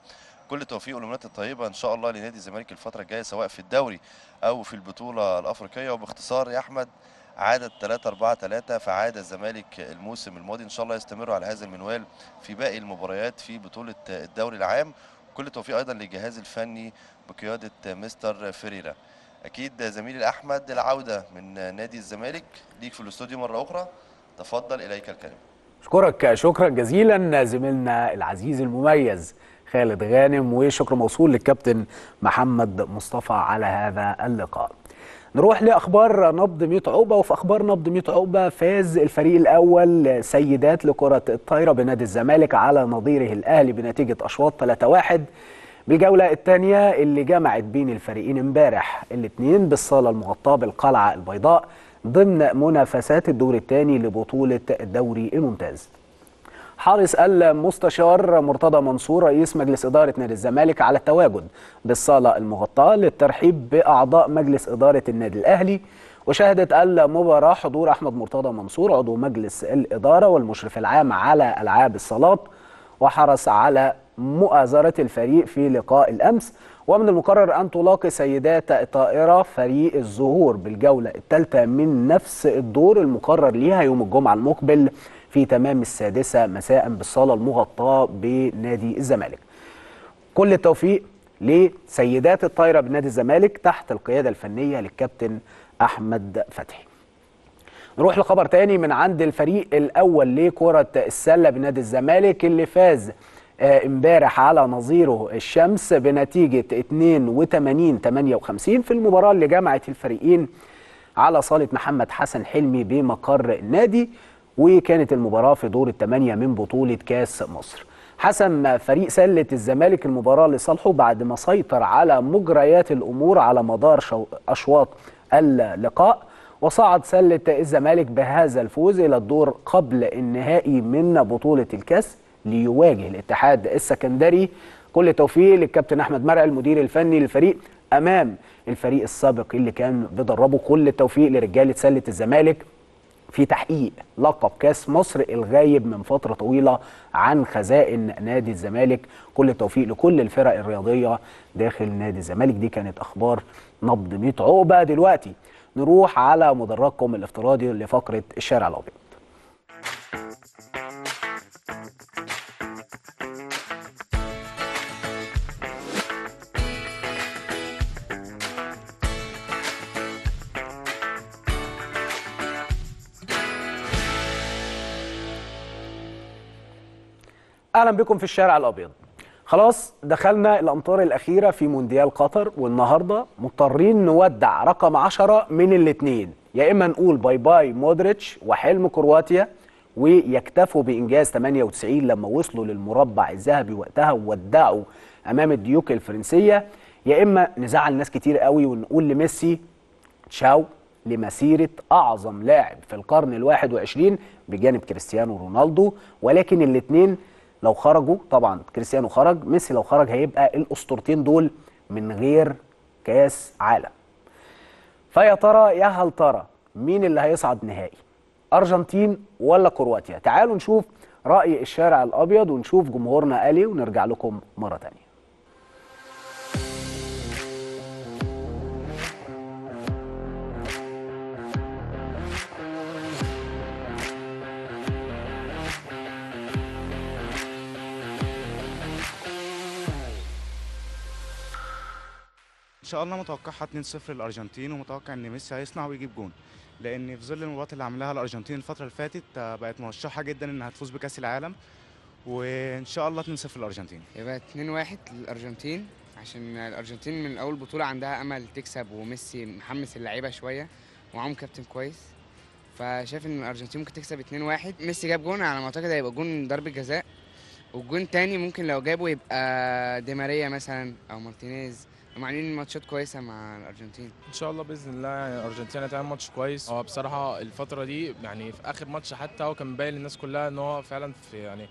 كل توفيق والامنيات الطيبه ان شاء الله لنادي الزمالك الفتره الجايه سواء في الدوري او في البطوله الافريقيه وباختصار يا احمد عادت 3 4 3 فعاد الزمالك الموسم الماضي ان شاء الله يستمر على هذا المنوال في باقي المباريات في بطوله الدوري العام كل توفيق ايضا للجهاز الفني بقياده مستر فيريرا اكيد زميلي احمد العوده من نادي الزمالك ليك في الاستوديو مره اخرى تفضل اليك الكلمه اشكرك شكرا جزيلا زميلنا العزيز المميز خالد غانم وشكر موصول للكابتن محمد مصطفى على هذا اللقاء نروح لاخبار نبض 100 عقبه وفي اخبار نبض 100 عقبه فاز الفريق الاول سيدات لكره الطايره بنادي الزمالك على نظيره الاهلي بنتيجه اشواط 3-1 بالجولة الثانية اللي جمعت بين الفريقين امبارح الاثنين بالصالة المغطاة بالقلعة البيضاء ضمن منافسات الدور الثاني لبطولة الدوري الممتاز حارس المستشار مرتضى منصور رئيس مجلس إدارة نادي الزمالك على التواجد بالصالة المغطاة للترحيب بأعضاء مجلس إدارة النادي الأهلي وشهدت المباراة حضور أحمد مرتضى منصور عضو مجلس الإدارة والمشرف العام على ألعاب الصالات وحرص على مؤازرة الفريق في لقاء الأمس ومن المقرر أن تلاقي سيدات طائرة فريق الزهور بالجولة الثالثة من نفس الدور المقرر ليها يوم الجمعة المقبل في تمام السادسة مساء بالصالة المغطاة بنادي الزمالك كل التوفيق لسيدات الطايرة بنادي الزمالك تحت القيادة الفنية للكابتن أحمد فتحي نروح لخبر تاني من عند الفريق الأول لكرة السلة بنادي الزمالك اللي فاز آه، امبارح على نظيره الشمس بنتيجه 82 58 في المباراه اللي جمعت الفريقين على صاله محمد حسن حلمي بمقر النادي وكانت المباراه في دور الثمانيه من بطوله كاس مصر. حسم فريق سله الزمالك المباراه لصالحه بعد ما سيطر على مجريات الامور على مدار شو... اشواط اللقاء وصعد سله الزمالك بهذا الفوز الى الدور قبل النهائي من بطوله الكاس ليواجه الاتحاد السكندري كل التوفيق للكابتن احمد مرعي المدير الفني للفريق امام الفريق السابق اللي كان بيدربه كل التوفيق لرجاله سله الزمالك في تحقيق لقب كاس مصر الغايب من فترة طويلة عن خزائن نادي الزمالك كل التوفيق لكل الفرق الرياضية داخل نادي الزمالك دي كانت أخبار نبض 100 عقبة دلوقتي نروح على مدرجكم الافتراضي لفقرة الشارع الأبيض اهلا بكم في الشارع الابيض خلاص دخلنا الامطار الاخيره في مونديال قطر والنهارده مضطرين نودع رقم 10 من الاثنين يا اما نقول باي باي مودريتش وحلم كرواتيا ويكتفوا بانجاز 98 لما وصلوا للمربع الذهبي وقتها وودعوا امام الديوك الفرنسيه يا اما نزعل ناس كتير قوي ونقول لميسي تشاو لمسيرة أعظم لاعب في القرن الواحد وعشرين بجانب كريستيانو رونالدو ولكن الاثنين لو خرجوا طبعا كريستيانو خرج ميسي لو خرج هيبقى الاسطورتين دول من غير كاس عالم فيا ترى يا هل ترى مين اللي هيصعد نهائي ارجنتين ولا كرواتيا تعالوا نشوف راي الشارع الابيض ونشوف جمهورنا قال ايه ونرجع لكم مره ثانيه شاء الله متوقعها 2-0 للارجنتين ومتوقع ان ميسي هيصنع ويجيب جون لان في ظل المباريات اللي عملها الارجنتين الفتره اللي فاتت آه، بقت مرشحه جدا انها تفوز بكاس العالم وان شاء الله 2-0 للارجنتين يبقى 2-1 للارجنتين عشان الارجنتين من اول بطوله عندها امل تكسب وميسي محمس اللعيبه شويه ومعاهم كابتن كويس فشايف ان الارجنتين ممكن تكسب 2-1 ميسي جاب جون على ما اعتقد هيبقى جون ضربه جزاء والجون تاني ممكن لو جابه يبقى دي ماريا مثلا او مارتينيز معنيين ماتشات كويسه مع الارجنتين ان شاء الله باذن الله يعني الارجنتين هتعمل ماتش كويس هو بصراحه الفتره دي يعني في اخر ماتش حتى هو كان باين للناس كلها ان هو فعلا في يعني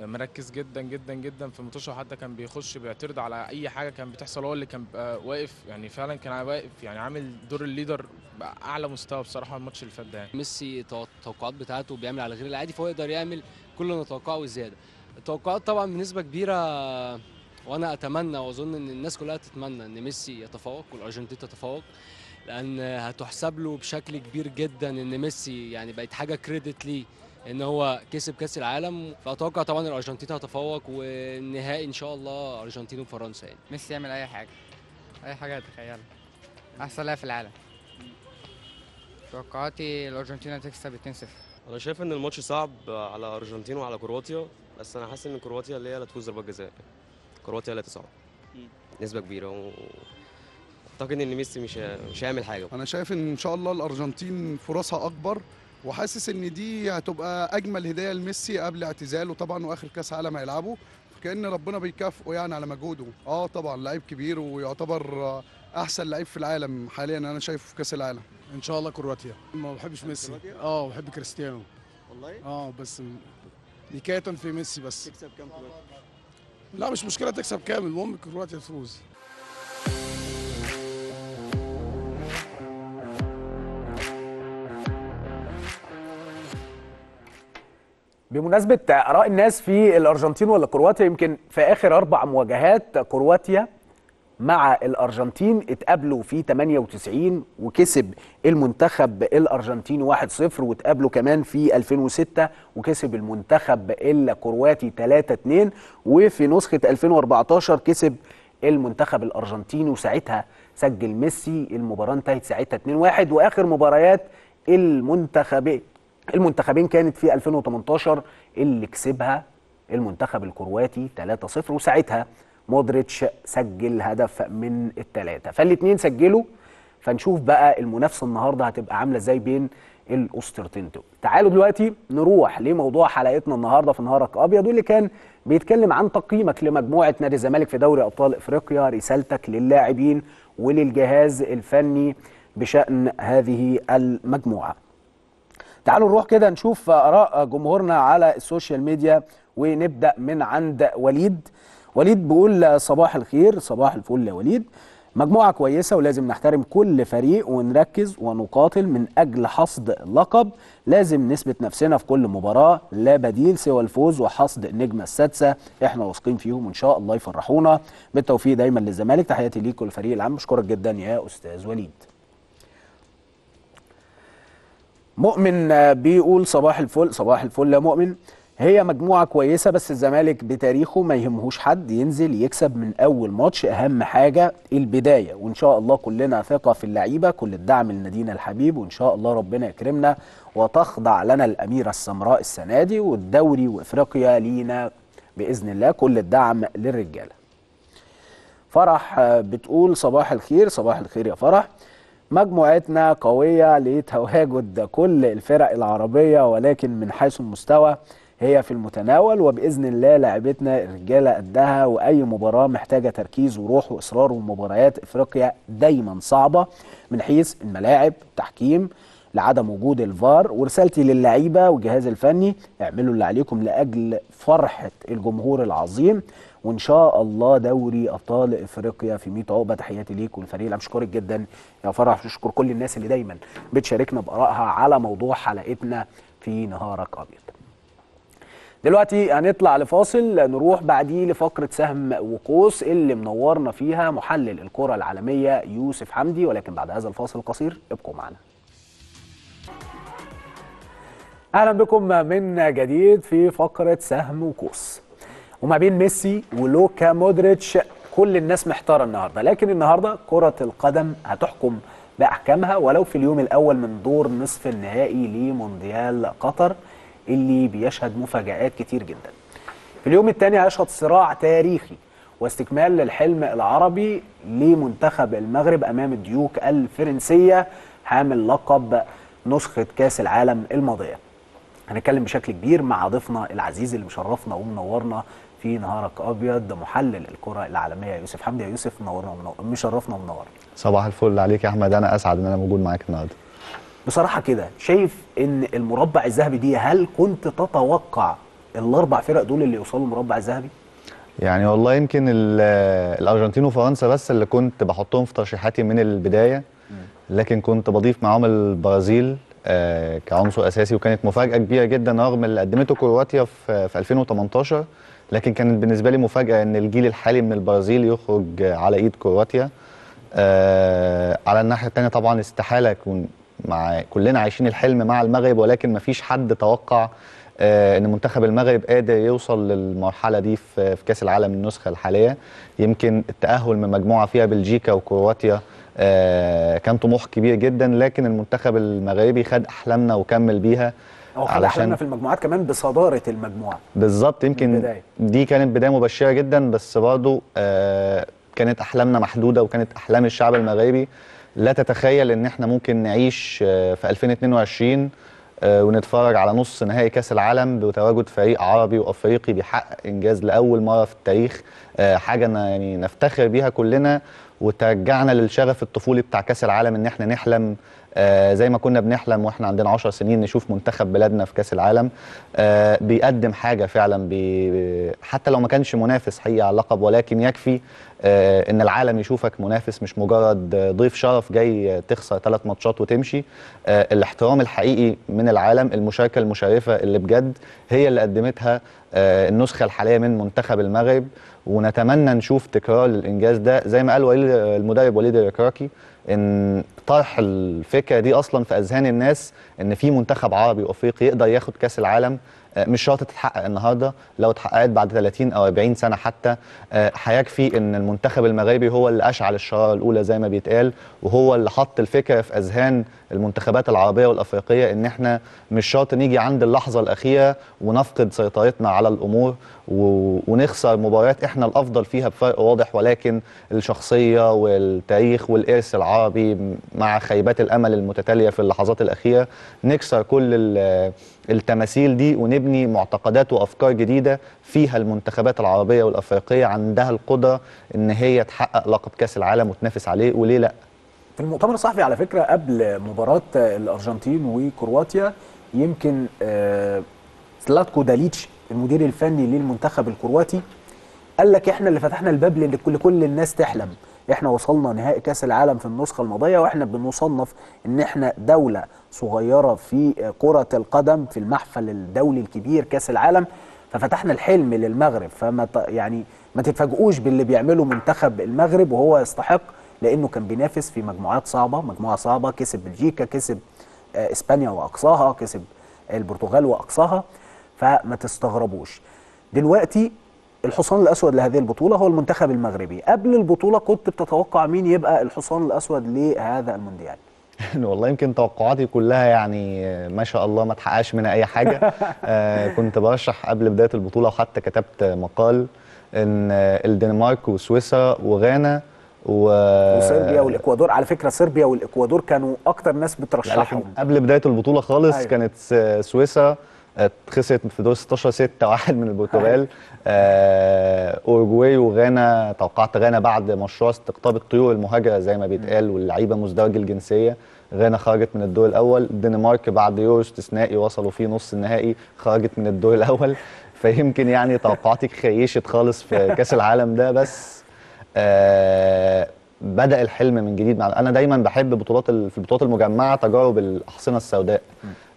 مركز جدا جدا جدا في الماتش حتى كان بيخش بيعترض على اي حاجه كان بتحصل هو اللي كان واقف يعني فعلا كان واقف يعني عامل دور الليدر باعلى مستوى بصراحه الماتش اللي فات ده يعني. ميسي التوقعات بتاعته بيعمل على غير العادي فهو يقدر يعمل كل اللي نتوقعه وزياده التوقعات طبعا بنسبه كبيره وانا اتمنى واظن ان الناس كلها تتمنى ان ميسي يتفوق والارجنتين تتفوق لان هتحسب له بشكل كبير جدا ان ميسي يعني بقت حاجه كريدت ليه ان هو كسب كاس العالم فاتوقع طبعا الارجنتين هتتفوق والنهائي ان شاء الله ارجنتين وفرنسا يعني ميسي يعمل اي حاجه اي حاجه تتخيلها احسن لاعب في العالم توقعاتي الارجنتين هتكسب 2-0 انا شايف ان الماتش صعب على ارجنتين وعلى كرواتيا بس انا حاسس ان كرواتيا اللي هي اللي هتفوز ضربه جزاء كرواتيا لا تصعد نسبه كبيره و... اعتقد ان ميسي مش مش هيعمل حاجه انا شايف ان ان شاء الله الارجنتين فرصها اكبر وحاسس ان دي هتبقى اجمل هديه لميسي قبل اعتزاله طبعا واخر كاس عالم هيلعبه كان ربنا بيكافئه يعني على مجهوده اه طبعا لعيب كبير ويعتبر احسن لعيب في العالم حاليا انا شايفه في كاس العالم ان شاء الله كرواتيا ما بحبش ميسي اه بحب كريستيانو والله اه بس نكايه في ميسي بس تكسب كام كرواتيا لا مش مشكله تكسب كامل المهم كرواتيا تفوز بمناسبه اراء الناس في الارجنتين ولا كرواتيا يمكن في اخر اربع مواجهات كرواتيا مع الارجنتين اتقابلوا في 98 وكسب المنتخب الارجنتيني 1-0 واتقابلوا كمان في 2006 وكسب المنتخب الكرواتي 3-2 وفي نسخه 2014 كسب المنتخب الارجنتيني وساعتها سجل ميسي المباراه انتهت ساعتها 2-1 واخر مباريات المنتخبين المنتخبين كانت في 2018 اللي كسبها المنتخب الكرواتي 3-0 وساعتها مودريتش سجل هدف من الثلاثه فالاثنين سجلوا فنشوف بقى المنافسه النهارده هتبقى عامله ازاي بين الاسطرتين تعالوا دلوقتي نروح لموضوع حلقتنا النهارده في نهارك ابيض واللي كان بيتكلم عن تقييمك لمجموعه نادي الزمالك في دوري ابطال افريقيا رسالتك للاعبين وللجهاز الفني بشان هذه المجموعه تعالوا نروح كده نشوف اراء جمهورنا على السوشيال ميديا ونبدا من عند وليد وليد بيقول صباح الخير صباح الفل يا وليد مجموعة كويسة ولازم نحترم كل فريق ونركز ونقاتل من أجل حصد لقب لازم نثبت نفسنا في كل مباراة لا بديل سوى الفوز وحصد النجمة السادسة احنا واثقين فيهم وإن شاء الله يفرحونا بالتوفيق دايما للزمالك تحياتي ليك والفريق العام بشكرك جدا يا أستاذ وليد مؤمن بيقول صباح الفل صباح الفل يا مؤمن هي مجموعه كويسه بس الزمالك بتاريخه ما يهمهوش حد ينزل يكسب من اول ماتش اهم حاجه البدايه وان شاء الله كلنا ثقه في اللعيبه كل الدعم لنادينا الحبيب وان شاء الله ربنا يكرمنا وتخضع لنا الاميره السمراء السنه دي والدوري وافريقيا لينا باذن الله كل الدعم للرجاله فرح بتقول صباح الخير صباح الخير يا فرح مجموعتنا قوية لتواجد كل الفرق العربية ولكن من حيث المستوى هي في المتناول وباذن الله لعبتنا الرجاله قدها واي مباراه محتاجه تركيز وروح واصرار ومباريات افريقيا دايما صعبه من حيث الملاعب التحكيم لعدم وجود الفار ورسالتي للعيبه والجهاز الفني اعملوا اللي عليكم لاجل فرحه الجمهور العظيم وان شاء الله دوري ابطال افريقيا في 100 عقبه تحياتي ليك والفريق انا بشكرك جدا يا فرح بشكر كل الناس اللي دايما بتشاركنا بارائها على موضوع حلقتنا في نهارك ابيض دلوقتي هنطلع لفاصل نروح بعديه لفقرة سهم وقوس اللي منورنا فيها محلل الكرة العالمية يوسف حمدي ولكن بعد هذا الفاصل القصير ابقوا معنا اهلا بكم من جديد في فقره سهم وقوس وما بين ميسي ولوكا مودريتش كل الناس محتاره النهارده لكن النهارده كره القدم هتحكم باحكامها ولو في اليوم الاول من دور نصف النهائي لمونديال قطر اللي بيشهد مفاجآت كتير جدا في اليوم الثاني هيشهد صراع تاريخي واستكمال للحلم العربي لمنتخب المغرب أمام الديوك الفرنسية حامل لقب نسخة كاس العالم الماضية هنتكلم بشكل كبير مع ضيفنا العزيز اللي مشرفنا ومنورنا في نهارك ابيض محلل الكره العالميه يوسف حمدي يا يوسف منورنا ومنور مشرفنا ومنور صباح الفل عليك يا احمد انا اسعد ان انا موجود معاك النهارده بصراحه كده شايف ان المربع الذهبي دي هل كنت تتوقع الاربع فرق دول اللي يوصلوا المربع الذهبي؟ يعني والله يمكن الارجنتين وفرنسا بس اللي كنت بحطهم في ترشيحاتي من البدايه لكن كنت بضيف معاهم البرازيل آه كعنصر اساسي وكانت مفاجاه كبيره جدا رغم اللي قدمته كرواتيا في, في 2018 لكن كانت بالنسبه لي مفاجاه ان الجيل الحالي من البرازيل يخرج على ايد كرواتيا آه على الناحيه الثانيه طبعا استحاله يكون مع كلنا عايشين الحلم مع المغرب ولكن مفيش حد توقع آه، ان منتخب المغرب قادر يوصل للمرحله دي في كاس العالم النسخه الحاليه يمكن التاهل من مجموعه فيها بلجيكا وكرواتيا آه، كان طموح كبير جدا لكن المنتخب المغربي خد احلامنا وكمل بيها هو خد احلامنا في المجموعات كمان بصداره المجموعه بالظبط يمكن دي كانت بدايه مبشره جدا بس برضه آه، كانت احلامنا محدوده وكانت احلام الشعب المغربي لا تتخيل ان احنا ممكن نعيش آه، في 2022 آه، ونتفرج على نص نهائي كاس العالم بتواجد فريق عربي وافريقي بيحقق انجاز لاول مره في التاريخ آه، حاجه يعني نفتخر بيها كلنا وترجعنا للشغف الطفولي بتاع كاس العالم ان احنا نحلم آه، زي ما كنا بنحلم واحنا عندنا 10 سنين نشوف منتخب بلادنا في كاس العالم آه، بيقدم حاجه فعلا بي حتى لو ما كانش منافس حقيقي على اللقب ولكن يكفي آه، ان العالم يشوفك منافس مش مجرد ضيف شرف جاي تخسر ثلاث ماتشات وتمشي الاحترام الحقيقي من العالم المشاركه المشرفه اللي بجد هي اللي قدمتها النسخه الحاليه من منتخب المغرب ونتمنى نشوف تكرار الانجاز ده زي ما قال المدرب وليد الركراكي ان طرح الفكره دي اصلا في اذهان الناس ان في منتخب عربي وافريقي يقدر ياخد كاس العالم آه، مش شرط تتحقق النهارده لو اتحققت بعد 30 او 40 سنه حتى آه، هيكفي ان المنتخب المغربي هو اللي اشعل الشراره الاولى زي ما بيتقال وهو اللي حط الفكره في اذهان المنتخبات العربيه والافريقيه ان احنا مش شرط نيجي عند اللحظه الاخيره ونفقد سيطرتنا على الامور ونخسر مباريات احنا الافضل فيها بفرق واضح ولكن الشخصيه والتاريخ والارث العربي مع خيبات الامل المتتاليه في اللحظات الاخيره نكسر كل التماثيل دي ونبني معتقدات وافكار جديده فيها المنتخبات العربيه والافريقيه عندها القدره ان هي تحقق لقب كاس العالم وتنافس عليه وليه لا؟ في المؤتمر الصحفي على فكره قبل مباراه الارجنتين وكرواتيا يمكن سلاتكو آه، داليتش المدير الفني للمنتخب الكرواتي قال لك احنا اللي فتحنا الباب لكل الناس تحلم احنا وصلنا نهائي كاس العالم في النسخه الماضيه واحنا بنصنف ان احنا دوله صغيرة في كرة القدم في المحفل الدولي الكبير كأس العالم ففتحنا الحلم للمغرب فما يعني ما تتفاجئوش باللي بيعمله منتخب المغرب وهو يستحق لأنه كان بينافس في مجموعات صعبة مجموعة صعبة كسب بلجيكا كسب آه، إسبانيا وأقصاها كسب البرتغال وأقصاها فما تستغربوش دلوقتي الحصان الاسود لهذه البطوله هو المنتخب المغربي قبل البطوله كنت بتتوقع مين يبقى الحصان الاسود لهذا المونديال <laughs> والله يمكن توقعاتي كلها يعني ما شاء الله ما اتحققش منها اي حاجه <laughs> آه كنت برشح قبل بدايه البطوله وحتى كتبت مقال ان الدنمارك وسويسرا وغانا و... وصربيا والاكوادور على فكره صربيا والاكوادور كانوا اكتر ناس بترشحهم قبل بدايه البطوله خالص أيوة. كانت سويسرا آه، خسرت في دور 16 6 1 من البرتغال أيوة. آه اورجواي وغانا توقعت غانا بعد مشروع استقطاب الطيور المهاجره زي ما بيتقال واللعيبه مزدوجه الجنسيه غانا خرجت من الدور الاول الدنمارك بعد يورو استثنائي وصلوا فيه نص النهائي خرجت من الدور الاول <laughs> فيمكن يعني توقعاتك خيشت خالص في <laughs> كاس العالم ده بس آه بدا الحلم من جديد مع انا دايما بحب بطولات في البطولات المجمعه تجارب الاحصنه السوداء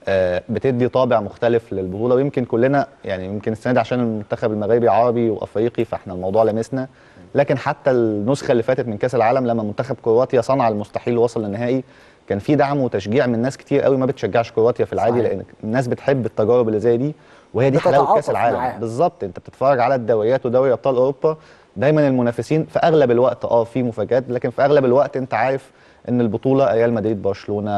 آه بتدي طابع مختلف للبطوله ويمكن كلنا يعني يمكن السنه دي عشان المنتخب المغربي عربي وافريقي فاحنا الموضوع لمسنا لكن حتى النسخه اللي فاتت من كاس العالم لما منتخب كرواتيا صنع المستحيل ووصل للنهائي كان في دعم وتشجيع من ناس كتير قوي ما بتشجعش كرواتيا في العادي صحيح. لان الناس بتحب التجارب اللي زي دي وهي دي حلاوه كاس العالم بالظبط انت بتتفرج على الدوريات ودوري ابطال اوروبا دايما المنافسين في اغلب الوقت اه في مفاجات لكن في اغلب الوقت انت عارف ان البطوله ريال مدريد برشلونه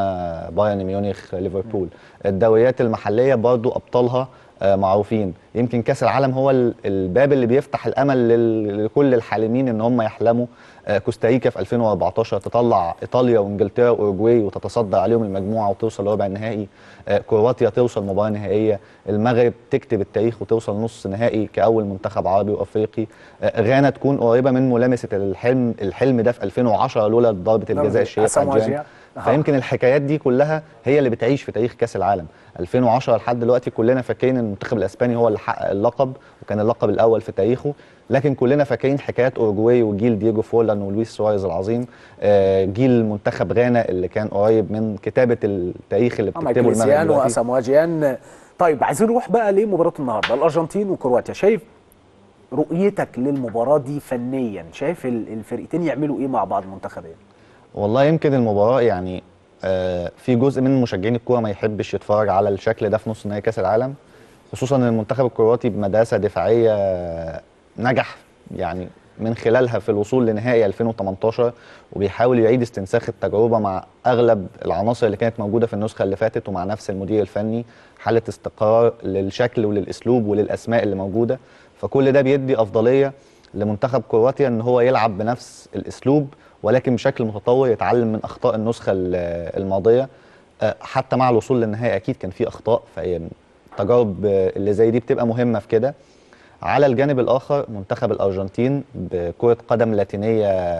بايرن ميونخ ليفربول الدوريات المحليه برضو ابطالها آه، معروفين يمكن كاس العالم هو الباب اللي بيفتح الامل لكل الحالمين ان هم يحلموا آه، كوستاريكا في 2014 تطلع ايطاليا وانجلترا واوروجواي وتتصدى عليهم المجموعه وتوصل لربع النهائي آه، كرواتيا توصل مباراه نهائيه المغرب تكتب التاريخ وتوصل نص نهائي كاول منتخب عربي وافريقي آه، غانا تكون قريبه من ملامسه الحلم الحلم ده في 2010 لولا ضربه الجزاء الشهيره فيمكن الحكايات دي كلها هي اللي بتعيش في تاريخ كاس العالم 2010 لحد دلوقتي كلنا فاكرين ان المنتخب الاسباني هو اللي حقق اللقب وكان اللقب الاول في تاريخه لكن كلنا فاكرين حكايات اورجواي وجيل دييجو فولان ولويس سواريز العظيم آه، جيل منتخب غانا اللي كان قريب من كتابه التاريخ اللي آه، بتكتبه المغرب واسامواجيان طيب عايزين نروح بقى لمباراه النهارده الارجنتين وكرواتيا شايف رؤيتك للمباراه دي فنيا شايف الفرقتين يعملوا ايه مع بعض المنتخبين والله يمكن المباراه يعني آه، في جزء من مشجعين الكوره ما يحبش يتفرج على الشكل ده في نص نهائي كاس العالم خصوصا المنتخب الكرواتي بمدرسه دفاعيه نجح يعني من خلالها في الوصول لنهائي 2018 وبيحاول يعيد استنساخ التجربه مع اغلب العناصر اللي كانت موجوده في النسخه اللي فاتت ومع نفس المدير الفني حاله استقرار للشكل وللاسلوب وللاسماء اللي موجوده فكل ده بيدي افضليه لمنتخب كرواتيا ان هو يلعب بنفس الاسلوب ولكن بشكل متطور يتعلم من اخطاء النسخه الماضيه آه، حتى مع الوصول للنهائي اكيد كان في اخطاء فالتجارب آه، اللي زي دي بتبقى مهمه في كده على الجانب الآخر منتخب الأرجنتين بكرة قدم لاتينية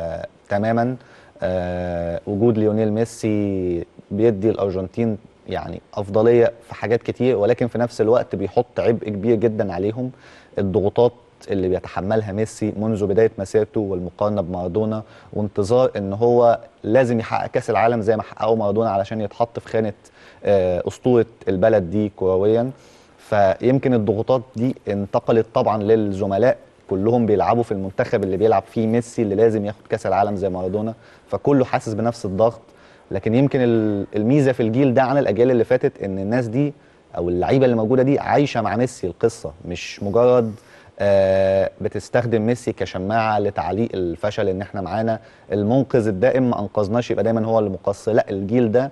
تماما أه وجود ليونيل ميسي بيدي الأرجنتين يعني أفضلية في حاجات كتير ولكن في نفس الوقت بيحط عبء كبير جدا عليهم الضغوطات اللي بيتحملها ميسي منذ بدايه مسيرته والمقارنه بمارادونا وانتظار ان هو لازم يحقق كاس العالم زي ما حققه مارادونا علشان يتحط في خانه آه، اسطوره البلد دي كرويا فيمكن الضغوطات دي انتقلت طبعا للزملاء كلهم بيلعبوا في المنتخب اللي بيلعب فيه ميسي اللي لازم ياخد كاس العالم زي مارادونا فكله حاسس بنفس الضغط لكن يمكن الميزه في الجيل ده عن الاجيال اللي فاتت ان الناس دي او اللعيبه اللي موجوده دي عايشه مع ميسي القصه مش مجرد آه بتستخدم ميسي كشماعه لتعليق الفشل ان احنا معانا المنقذ الدائم ما انقذناش يبقى دايما هو اللي لا الجيل ده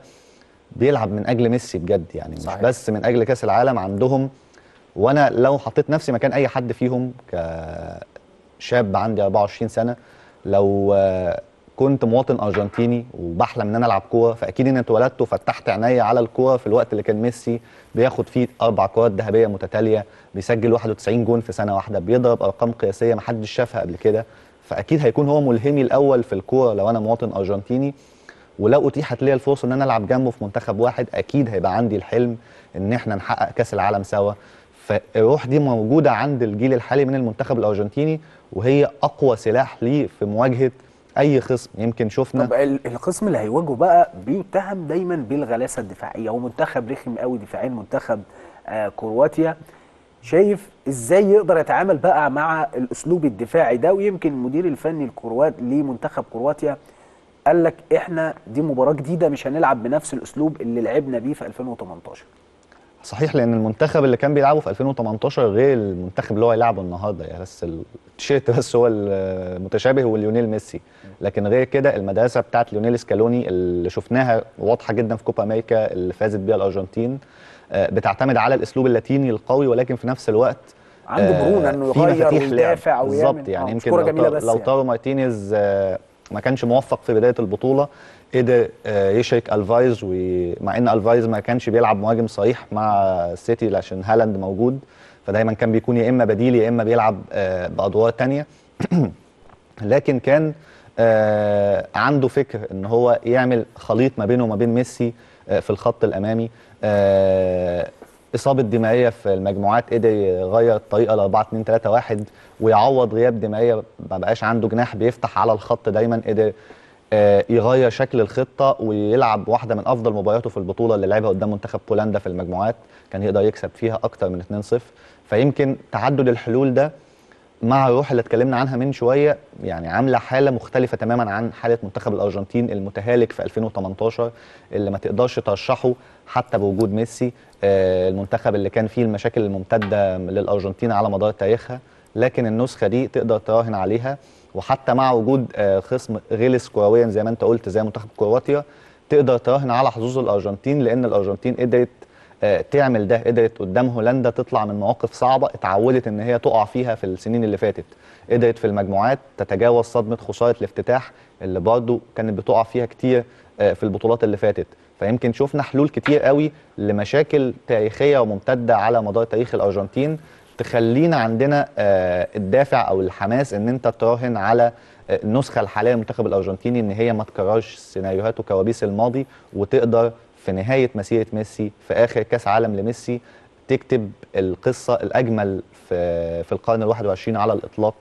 بيلعب من اجل ميسي بجد يعني صحيح. مش بس من اجل كاس العالم عندهم وانا لو حطيت نفسي مكان اي حد فيهم كشاب عندي 24 سنه لو كنت مواطن ارجنتيني وبحلم ان انا العب كوره فاكيد ان اتولدت وفتحت عيني على الكوره في الوقت اللي كان ميسي بياخد فيه اربع كرات ذهبيه متتاليه بيسجل 91 جون في سنه واحده بيضرب ارقام قياسيه محدش شافها قبل كده فاكيد هيكون هو ملهمي الاول في الكوره لو انا مواطن ارجنتيني ولو اتيحت لي الفرصه ان انا العب جنبه في منتخب واحد اكيد هيبقى عندي الحلم ان احنا نحقق كاس العالم سوا فالروح دي موجوده عند الجيل الحالي من المنتخب الارجنتيني وهي اقوى سلاح ليه في مواجهه اي خصم يمكن شفنا طب الخصم اللي هيواجهه بقى بيتهم دايما بالغلاسه الدفاعيه ومنتخب رخم قوي دفاعيا منتخب آه كرواتيا شايف ازاي يقدر يتعامل بقى مع الاسلوب الدفاعي ده ويمكن المدير الفني الكروات لمنتخب كرواتيا قال لك احنا دي مباراه جديده مش هنلعب بنفس الاسلوب اللي لعبنا بيه في 2018 صحيح لان المنتخب اللي كان بيلعبه في 2018 غير المنتخب اللي هو هيلعبه النهارده يعني بس التيشيرت بس هو المتشابه وليونيل ميسي لكن غير كده المدرسه بتاعت ليونيل سكالوني اللي شفناها واضحه جدا في كوبا امريكا اللي فازت بيها الارجنتين آه، بتعتمد على الاسلوب اللاتيني القوي ولكن في نفس الوقت عنده آه، مرونه انه يغير ويدافع ويعمل بالظبط يعني آه، يمكن لو, لو يعني. مارتينيز ما كانش موفق في بدايه البطوله قدر آه، يشرك الفايز ومع ان الفايز ما كانش بيلعب مهاجم صريح مع السيتي عشان هالاند موجود فدايما كان بيكون يا اما بديل يا اما بيلعب آه، بادوار ثانيه <clears throat> لكن كان آه، عنده فكر ان هو يعمل خليط ما بينه وما بين ميسي في الخط الامامي اصابه دماغيه في المجموعات قدر يغير الطريقه ل 4 2 3 1 ويعوض غياب دماغيه ما بقاش عنده جناح بيفتح على الخط دايما قدر آه، يغير شكل الخطه ويلعب واحده من افضل مبارياته في البطوله اللي لعبها قدام منتخب بولندا في المجموعات كان يقدر يكسب فيها اكتر من 2-0 فيمكن تعدد الحلول ده مع الروح اللي اتكلمنا عنها من شويه يعني عامله حاله مختلفه تماما عن حاله منتخب الارجنتين المتهالك في 2018 اللي ما تقدرش ترشحه حتى بوجود ميسي آه، المنتخب اللي كان فيه المشاكل الممتده للارجنتين على مدار تاريخها لكن النسخه دي تقدر تراهن عليها وحتى مع وجود آه، خصم غلس كرويا زي ما انت قلت زي منتخب كرواتيا تقدر تراهن على حظوظ الارجنتين لان الارجنتين قدرت آه، تعمل ده قدرت قدام هولندا تطلع من مواقف صعبه اتعودت ان هي تقع فيها في السنين اللي فاتت قدرت في المجموعات تتجاوز صدمه خساره الافتتاح اللي برضو كانت بتقع فيها كتير في البطولات اللي فاتت فيمكن شفنا حلول كتير قوي لمشاكل تاريخيه وممتده على مدار تاريخ الارجنتين تخلينا عندنا آه، الدافع او الحماس ان انت تراهن على آه، النسخه الحاليه للمنتخب الارجنتيني ان هي ما تكررش سيناريوهات وكوابيس الماضي وتقدر في نهايه مسيره ميسي في اخر كاس عالم لميسي تكتب القصه الاجمل في في القرن ال21 على الاطلاق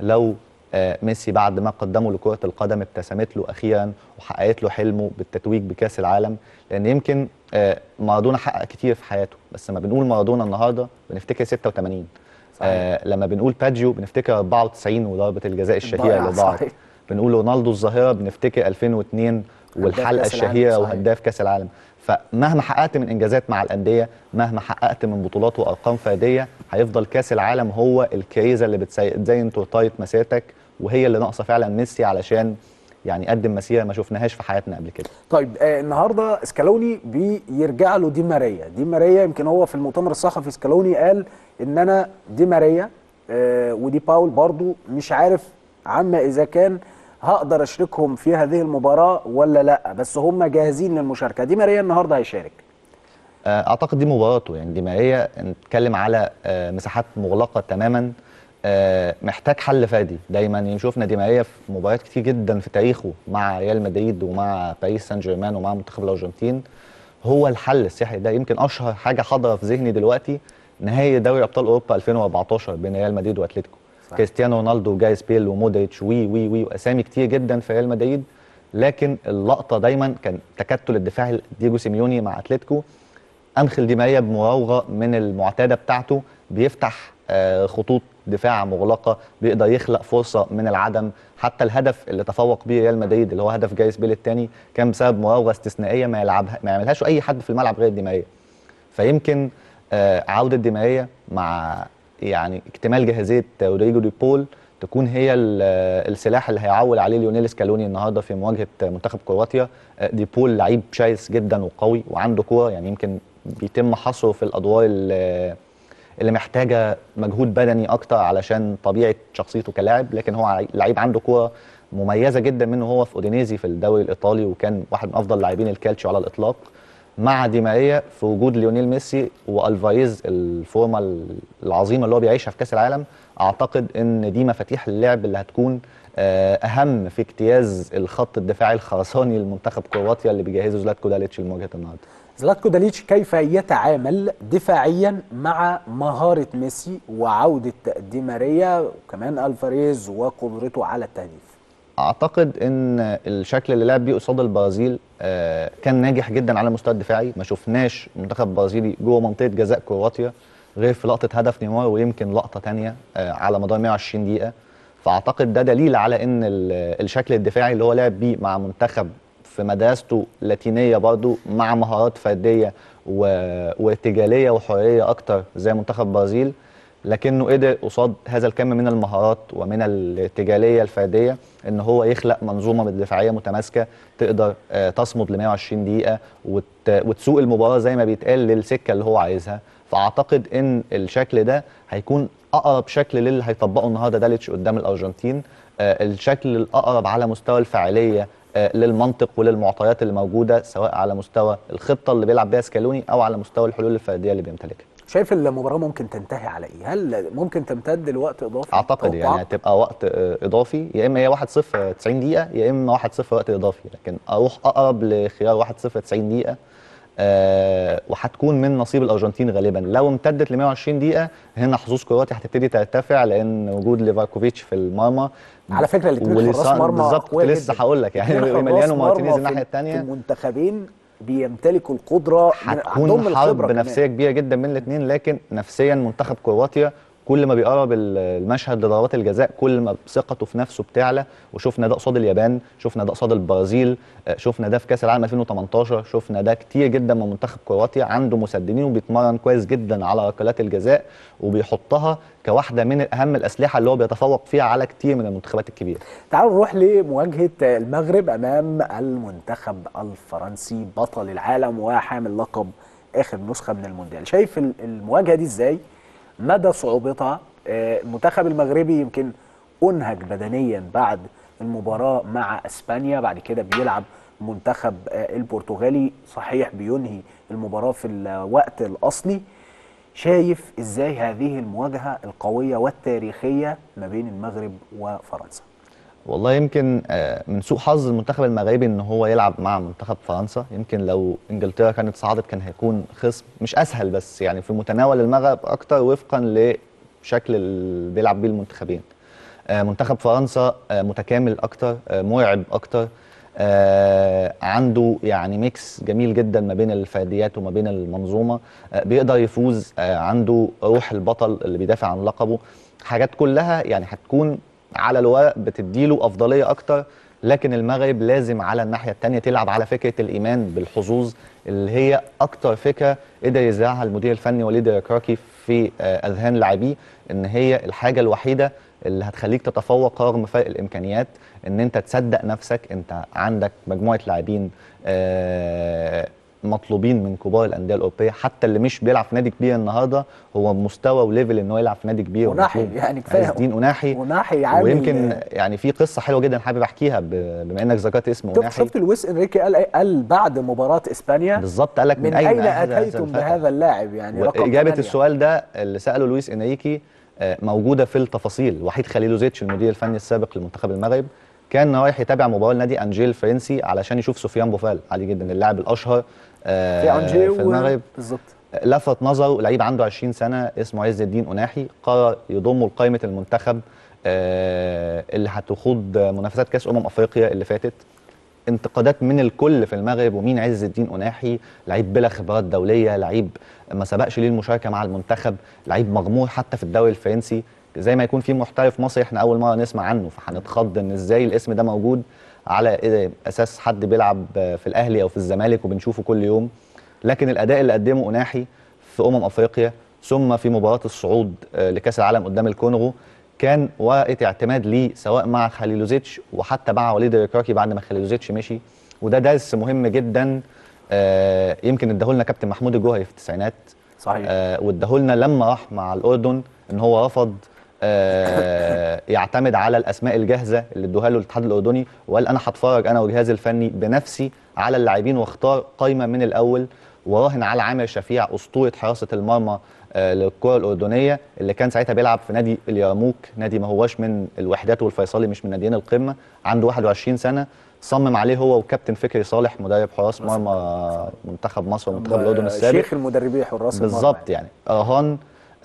لو آه، ميسي بعد ما قدمه لكره القدم ابتسمت له اخيرا وحققت له حلمه بالتتويج بكاس العالم لان يمكن آه، مارادونا حقق كتير في حياته بس لما بنقول مارادونا النهارده بنفتكر 86 آه، صحيح. لما بنقول باجيو بنفتكر 94 وضربه الجزاء الشهيره اللي ضاعت بنقول رونالدو الظاهره بنفتكر 2002 والحلقه الشهيره وهداف كاس العالم فمهما حققت من انجازات مع الانديه مهما حققت من بطولات وارقام فرديه هيفضل كاس العالم هو الكريزه اللي بتزين تورتايه مسيرتك وهي اللي ناقصه فعلا ميسي علشان يعني قدم مسيره ما شفناهاش في حياتنا قبل كده. طيب آه النهارده سكالوني بيرجع له دي ماريا، دي ماريا يمكن هو في المؤتمر الصحفي سكالوني قال ان انا دي ماريا آه ودي باول برضو مش عارف عما اذا كان هقدر اشركهم في هذه المباراه ولا لا بس هم جاهزين للمشاركه دي ماريا النهارده هيشارك آه، اعتقد دي مباراته يعني دي ماريا نتكلم على آه، مساحات مغلقه تماما آه، محتاج حل فادي دايما شفنا دي ماريا في مباريات كتير جدا في تاريخه مع ريال مدريد ومع باريس سان جيرمان ومع منتخب الارجنتين هو الحل السحري ده يمكن اشهر حاجه حاضره في ذهني دلوقتي نهايه دوري ابطال اوروبا 2014 بين ريال مدريد واتلتيكو كريستيانو رونالدو وجايز بيل ومودريتش وي وي وي واسامي كتير جدا في ريال مدريد لكن اللقطه دايما كان تكتل الدفاع ديجو سيميوني مع اتلتيكو انخل دي ماريا بمراوغه من المعتاده بتاعته بيفتح آه، خطوط دفاع مغلقه بيقدر يخلق فرصه من العدم حتى الهدف اللي تفوق بيه ريال مدريد اللي هو هدف جايز بيل الثاني كان بسبب مراوغه استثنائيه ما يلعبها ما يعملهاش اي حد في الملعب غير دي فيمكن آه، عوده دي مع يعني اكتمال جاهزيه رودريجو دي بول تكون هي آه، السلاح اللي هيعول عليه ليونيل سكالوني النهارده في مواجهه منتخب كرواتيا دي بول لعيب شرس جدا وقوي وعنده كوره يعني يمكن بيتم حصره في الادوار اللي اللي محتاجه مجهود بدني اكتر علشان طبيعه شخصيته كلاعب لكن هو لعيب عنده كوره مميزه جدا منه هو في اودينيزي في الدوري الايطالي وكان واحد من افضل لاعبين الكالتشيو على الاطلاق مع دي ماريا في وجود ليونيل ميسي والفايز الفورمه العظيمه اللي هو بيعيشها في كاس العالم اعتقد ان دي مفاتيح اللعب اللي هتكون آه، اهم في اجتياز الخط الدفاعي الخرساني لمنتخب كرواتيا اللي بيجهزه زلاتكو داليتش لمواجهه النهارده زلاتكو داليتش كيف يتعامل دفاعيا مع مهارة ميسي وعودة دي ماريا وكمان الفاريز وقدرته على التهديف اعتقد ان الشكل اللي لعب بيه قصاد البرازيل آه، كان ناجح جدا على المستوى الدفاعي ما شفناش منتخب برازيلي جوه منطقه جزاء كرواتيا غير في لقطه هدف نيمار ويمكن لقطه ثانيه آه، على مدار 120 دقيقه فاعتقد ده دليل على ان الشكل الدفاعي اللي هو لعب بيه مع منتخب في مدرسته لاتينيه برضو مع مهارات فرديه و... وارتجاليه وحريه اكتر زي منتخب برازيل لكنه قدر قصاد هذا الكم من المهارات ومن الارتجاليه الفرديه ان هو يخلق منظومه دفاعيه متماسكه تقدر آه، تصمد ل 120 دقيقه وت... وتسوق المباراه زي ما بيتقال للسكه اللي هو عايزها فاعتقد ان الشكل ده هيكون اقرب شكل للي هيطبقه النهارده داليتش قدام الارجنتين آه، الشكل الاقرب على مستوى الفاعليه آه، للمنطق وللمعطيات اللي موجوده سواء على مستوى الخطه اللي بيلعب بيها سكالوني او على مستوى الحلول الفرديه اللي بيمتلكها شايف المباراه ممكن تنتهي على ايه هل ممكن تمتد لوقت اضافي اعتقد يعني هتبقى وقت آه، اضافي يا اما هي 1 0 90 دقيقه يا اما 1 0 وقت اضافي لكن اروح اقرب لخيار 1 0 90 دقيقه آه، وهتكون من نصيب الارجنتين غالبا لو امتدت ل 120 دقيقه هنا حظوظ كرواتيا هتبتدي ترتفع لان وجود ليفاكوفيتش في المرمى على فكره الاثنين حراس مرمى بالظبط لسه هقول لك يعني مليانو مارتينيز الناحيه الثانيه المنتخبين بيمتلكوا القدره هتكون حرب نفسيه كبيره جدا من الاثنين لكن نفسيا منتخب كرواتيا كل ما بيقرب المشهد لضربات الجزاء كل ما ثقته في نفسه بتعلى وشفنا ده قصاد اليابان شفنا ده قصاد البرازيل شفنا ده في كاس العالم 2018 شفنا ده كتير جدا من منتخب كرواتيا عنده مسددين وبيتمرن كويس جدا على ركلات الجزاء وبيحطها كواحده من اهم الاسلحه اللي هو بيتفوق فيها على كتير من المنتخبات الكبيره. تعالوا نروح لمواجهه المغرب امام المنتخب الفرنسي بطل العالم وحامل لقب اخر نسخه من المونديال، شايف المواجهه دي ازاي؟ مدى صعوبتها آه، المنتخب المغربي يمكن انهك بدنيا بعد المباراه مع اسبانيا بعد كده بيلعب منتخب آه، البرتغالي صحيح بينهي المباراه في الوقت الاصلي شايف ازاي هذه المواجهه القويه والتاريخيه ما بين المغرب وفرنسا والله يمكن آه، من سوء حظ المنتخب المغربي ان هو يلعب مع منتخب فرنسا يمكن لو انجلترا كانت صعدت كان هيكون خصم مش اسهل بس يعني في متناول المغرب اكتر وفقا لشكل اللي بيلعب بيه المنتخبين آه، منتخب فرنسا آه، متكامل اكتر مرعب اكتر آه عنده يعني ميكس جميل جدا ما بين الفرديات وما بين المنظومه آه بيقدر يفوز آه عنده روح البطل اللي بيدافع عن لقبه حاجات كلها يعني هتكون على الورق بتديله افضليه اكتر لكن المغرب لازم على الناحيه الثانيه تلعب على فكره الايمان بالحظوظ اللي هي اكتر فكره قدر يزرعها المدير الفني وليد الكراكي في آه، اذهان لاعبيه ان هي الحاجه الوحيده اللي هتخليك تتفوق رغم فرق الامكانيات ان انت تصدق نفسك انت عندك مجموعه لاعبين آه، مطلوبين من كبار الانديه الاوروبيه حتى اللي مش بيلعب في نادي كبير النهارده هو مستوى وليفل ان هو يلعب في نادي كبير وناحي يعني كفايه الدين وناحي وناحي عامل يعني. ويمكن يعني في قصه حلوه جدا حابب احكيها بما انك ذكرت اسمه وناحي شفت لويس انريكي قال إيه؟ قال بعد مباراه اسبانيا بالظبط قال لك من, من اين, أين اتيتم بهذا اللاعب يعني رقم اجابه السؤال ده اللي ساله لويس انريكي آه، موجوده في التفاصيل وحيد خليلوزيتش المدير الفني السابق لمنتخب المغرب كان رايح يتابع مباراه نادي انجيل فرنسي علشان يشوف سفيان بوفال عادي جدا اللاعب الاشهر آه، في انجي في المغرب بالظبط لفت نظره لعيب عنده 20 سنه اسمه عز الدين اناحي قرر يضمه لقائمه المنتخب آه، اللي هتخوض منافسات كاس امم افريقيا اللي فاتت انتقادات من الكل في المغرب ومين عز الدين اناحي لعيب بلا خبرات دوليه لعيب ما سبقش ليه المشاركه مع المنتخب لعيب مغمور حتى في الدوري الفرنسي زي ما يكون في محترف مصري احنا اول مره نسمع عنه فهنتخض ان ازاي الاسم ده موجود على إيه اساس حد بيلعب في الاهلي او في الزمالك وبنشوفه كل يوم لكن الاداء اللي قدمه اناحي في امم افريقيا ثم في مباراه الصعود آه، لكاس العالم قدام الكونغو كان ورقه اعتماد ليه سواء مع خليلوزيتش وحتى مع وليد الركراكي بعد ما خليلوزيتش مشي وده درس مهم جدا آه، يمكن اداهولنا كابتن محمود الجوهري في التسعينات صحيح آه واداهولنا لما راح مع الاردن ان هو رفض آه، يعتمد على الاسماء الجاهزه اللي ادوها له الاتحاد الاردني وقال انا هتفرج انا وجهازي الفني بنفسي على اللاعبين واختار قايمه من الاول وراهن على عامر شفيع اسطوره حراسه المرمى آه، للكره الاردنيه اللي كان ساعتها بيلعب في نادي اليرموك نادي ما هواش من الوحدات والفيصلي مش من ناديين القمه عنده 21 سنه صمم عليه هو وكابتن فكري صالح مدرب حراس مرمى منتخب مصر ومنتخب الاردن السابق شيخ المدربين حراس المرمى بالظبط يعني رهان يعني.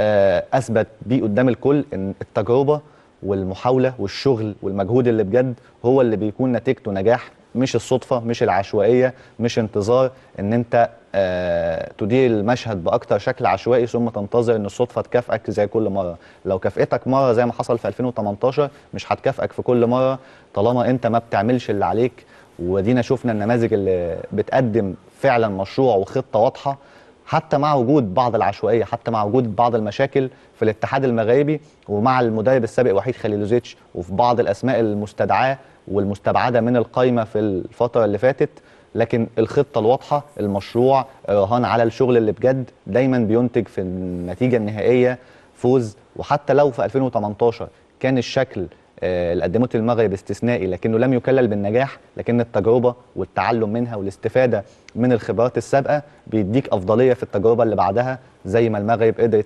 آه، اثبت بيه قدام الكل ان التجربه والمحاوله والشغل والمجهود اللي بجد هو اللي بيكون نتيجته نجاح مش الصدفه مش العشوائيه مش انتظار ان انت آه، تدير المشهد باكتر شكل عشوائي ثم تنتظر ان الصدفه تكافئك زي كل مره لو كافئتك مره زي ما حصل في 2018 مش هتكافئك في كل مره طالما انت ما بتعملش اللي عليك ودينا شفنا النماذج اللي بتقدم فعلا مشروع وخطه واضحه حتى مع وجود بعض العشوائيه حتى مع وجود بعض المشاكل في الاتحاد المغربي ومع المدرب السابق وحيد خليلوزيتش وفي بعض الاسماء المستدعاه والمستبعده من القايمه في الفتره اللي فاتت لكن الخطه الواضحه المشروع الرهان على الشغل اللي بجد دايما بينتج في النتيجه النهائيه فوز وحتى لو في 2018 كان الشكل آه، اللي قدمته المغرب استثنائي لكنه لم يكلل بالنجاح لكن التجربه والتعلم منها والاستفاده من الخبرات السابقه بيديك افضليه في التجربه اللي بعدها زي ما المغرب قدرت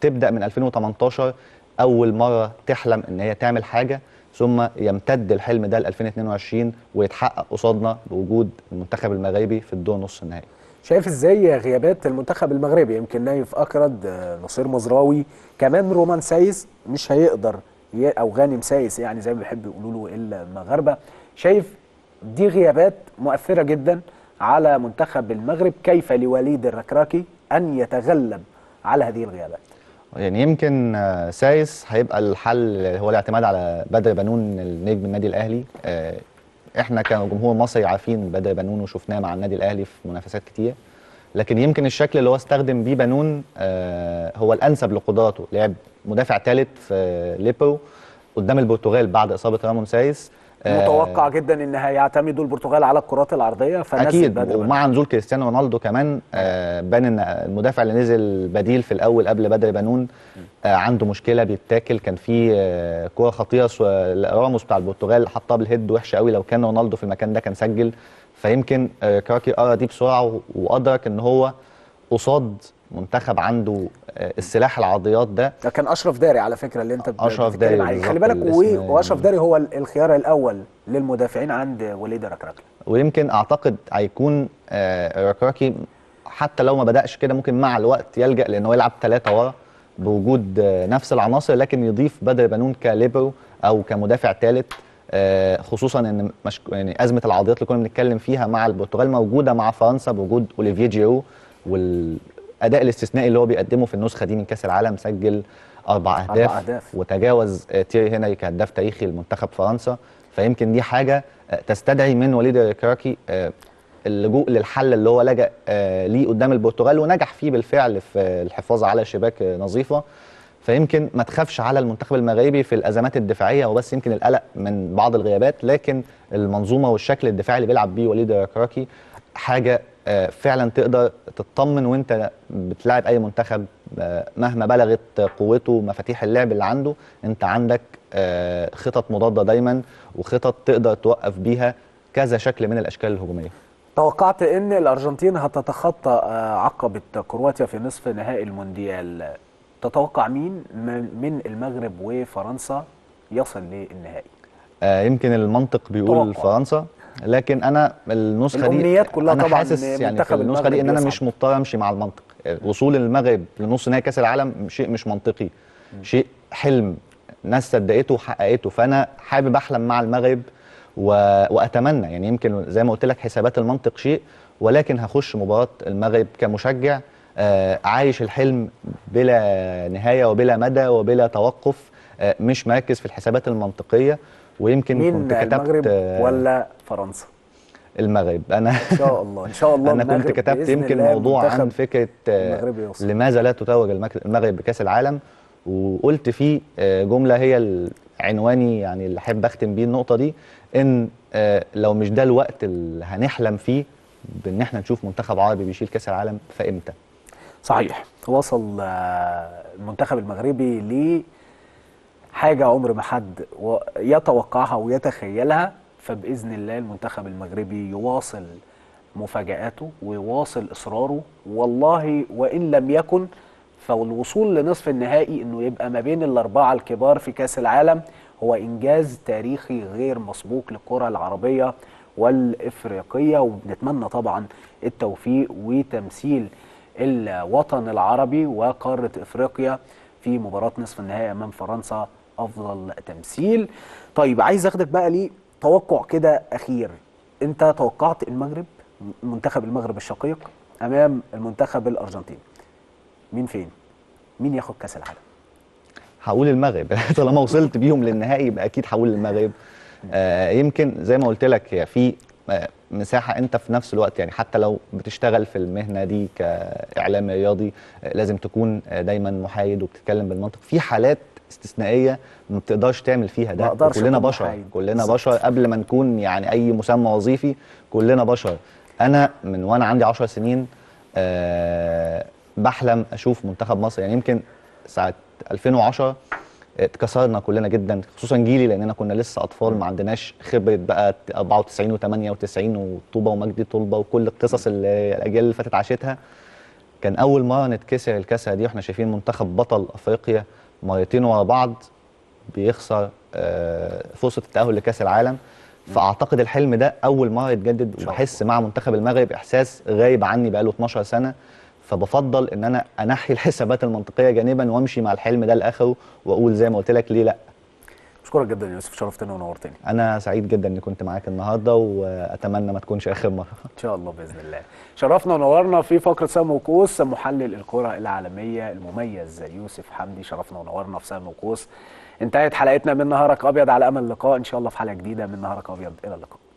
تبدا من 2018 اول مره تحلم ان هي تعمل حاجه ثم يمتد الحلم ده ل 2022 ويتحقق قصادنا بوجود المنتخب المغربي في الدور نص النهائي. شايف ازاي غيابات المنتخب المغربي يمكن نايف اكرد آه، نصير مزراوي كمان رومان سايس مش هيقدر او غانم سايس يعني زي ما بيحبوا يقولوا له المغاربه شايف دي غيابات مؤثره جدا على منتخب المغرب كيف لوليد الركراكي ان يتغلب على هذه الغيابات يعني يمكن آه، سايس هيبقى الحل هو الاعتماد على بدر بنون النجم النادي الاهلي آه، احنا كجمهور مصري عارفين بدر بنون وشفناه مع النادي الاهلي في منافسات كتير لكن يمكن الشكل اللي هو استخدم بيه بنون آه، هو الانسب لقدراته لعب مدافع ثالث في ليبو قدام البرتغال بعد اصابه رامون سايس آه، متوقع جدا ان هيعتمدوا البرتغال على الكرات العرضيه فنزل اكيد ومع نزول كريستيانو رونالدو كمان آه، بان ان المدافع اللي نزل بديل في الاول قبل بدر بنون آه، عنده مشكله بيتاكل كان في كوره خطيره راموس بتاع البرتغال حطها بالهيد وحشه قوي لو كان رونالدو في المكان ده كان سجل فيمكن كراكي قرا دي بسرعه وادرك ان هو قصاد منتخب عنده آه، السلاح العضيات ده ده كان اشرف داري على فكره اللي انت اشرف داري خلي بالك يعني. واشرف داري هو الخيار الاول للمدافعين عند وليد ركراكي ويمكن اعتقد هيكون آه، ركراكي حتى لو ما بداش كده ممكن مع الوقت يلجا لان هو يلعب ثلاثه ورا بوجود آه، نفس العناصر لكن يضيف بدر بنون كليبرو او كمدافع ثالث خصوصا ان مش يعني ازمه العضيات اللي كنا بنتكلم فيها مع البرتغال موجوده مع فرنسا بوجود اوليفييه جيرو وال... الاداء الاستثنائي اللي هو بيقدمه في النسخه دي من كاس العالم سجل اربع اهداف, أربع أهداف. وتجاوز آه، تيري هنري كهداف تاريخي لمنتخب فرنسا فيمكن دي حاجه آه، تستدعي من وليد الكراكي آه، اللجوء للحل اللي هو لجأ ليه قدام البرتغال ونجح فيه بالفعل في الحفاظ على شباك نظيفه فيمكن ما تخافش على المنتخب المغربي في الازمات الدفاعيه وبس يمكن القلق من بعض الغيابات لكن المنظومه والشكل الدفاعي اللي بيلعب بيه وليد الكراكي حاجه آه، فعلا تقدر تطمن وانت بتلاعب اي منتخب آه، مهما بلغت قوته مفاتيح اللعب اللي عنده انت عندك آه، خطط مضاده دايما وخطط تقدر توقف بيها كذا شكل من الاشكال الهجوميه توقعت ان الارجنتين هتتخطى عقبه كرواتيا في نصف نهائي المونديال تتوقع مين من المغرب وفرنسا يصل للنهائي يمكن المنطق بيقول فرنسا لكن انا النسخه دي الامنيات كلها أنا طبعا حاسس يعني في النسخه دي ان انا مش مضطر امشي مع المنطق وصول المغرب لنص نهائي كاس العالم شيء مش منطقي شيء حلم ناس صدقته وحققته فانا حابب احلم مع المغرب و... واتمنى يعني يمكن زي ما قلت لك حسابات المنطق شيء ولكن هخش مباراه المغرب كمشجع آه عايش الحلم بلا نهايه وبلا مدى وبلا توقف آه مش مركز في الحسابات المنطقيه ويمكن مين كنت كتبت المغرب ولا فرنسا المغرب انا ان شاء الله ان شاء الله <laughs> انا كنت كتبت يمكن موضوع عن فكره آه، لماذا لا تتوج المغرب بكاس العالم وقلت فيه آه، جمله هي عنواني يعني اللي احب اختم بيه النقطه دي ان آه، لو مش ده الوقت اللي هنحلم فيه بان احنا نشوف منتخب عربي بيشيل كاس العالم فامتى صحيح وصل المنتخب المغربي ل حاجه عمر ما حد يتوقعها ويتخيلها فباذن الله المنتخب المغربي يواصل مفاجآته ويواصل إصراره والله وإن لم يكن فالوصول لنصف النهائي أنه يبقى ما بين الأربعة الكبار في كأس العالم هو إنجاز تاريخي غير مسبوق للكرة العربية والإفريقية وبنتمنى طبعا التوفيق وتمثيل الوطن العربي وقارة إفريقيا في مباراة نصف النهائي أمام فرنسا افضل تمثيل طيب عايز اخدك بقى لي توقع كده اخير انت توقعت المغرب منتخب المغرب الشقيق امام المنتخب الارجنتيني مين فين مين ياخد كاس العالم هقول المغرب <laughs> طالما وصلت بيهم للنهائي يبقى اكيد هقول المغرب آه يمكن زي ما قلت لك هي في آه، مساحه انت في نفس الوقت يعني حتى لو بتشتغل في المهنه دي كاعلام رياضي آه، لازم تكون آه، دايما محايد وبتتكلم بالمنطق في حالات استثنائيه ما بتقدرش تعمل فيها ده كلنا بشر حين. كلنا بشر قبل ما نكون يعني اي مسمى وظيفي كلنا بشر انا من وانا عندي 10 سنين أه بحلم اشوف منتخب مصر يعني يمكن ساعه 2010 آه، اتكسرنا كلنا جدا خصوصا جيلي لاننا كنا لسه اطفال ما عندناش خبره بقى 94 و98 وطوبه ومجدي طلبه وكل القصص اللي الاجيال اللي فاتت عاشتها كان اول مره نتكسر الكسره دي واحنا شايفين منتخب بطل افريقيا مرتين ورا بعض بيخسر آه، فرصه التاهل لكاس العالم فاعتقد الحلم ده اول مره يتجدد وبحس مع منتخب المغرب احساس غايب عني بقاله 12 سنه فبفضل ان انا انحي <laughs> الحسابات المنطقيه جانبا وامشي مع الحلم ده لاخره واقول زي ما قلت لك ليه لا اشكرك جدا يا يوسف شرفتنا ونورتني انا سعيد جدا اني كنت معاك النهارده واتمنى ما تكونش اخر مره ان شاء الله باذن الله شرفنا ونورنا في فقره سهم وقوس محلل الكره العالميه المميز يوسف حمدي شرفنا ونورنا في سهم وقوس انتهت حلقتنا من نهارك ابيض على امل اللقاء ان شاء الله في حلقه جديده من نهارك ابيض الى اللقاء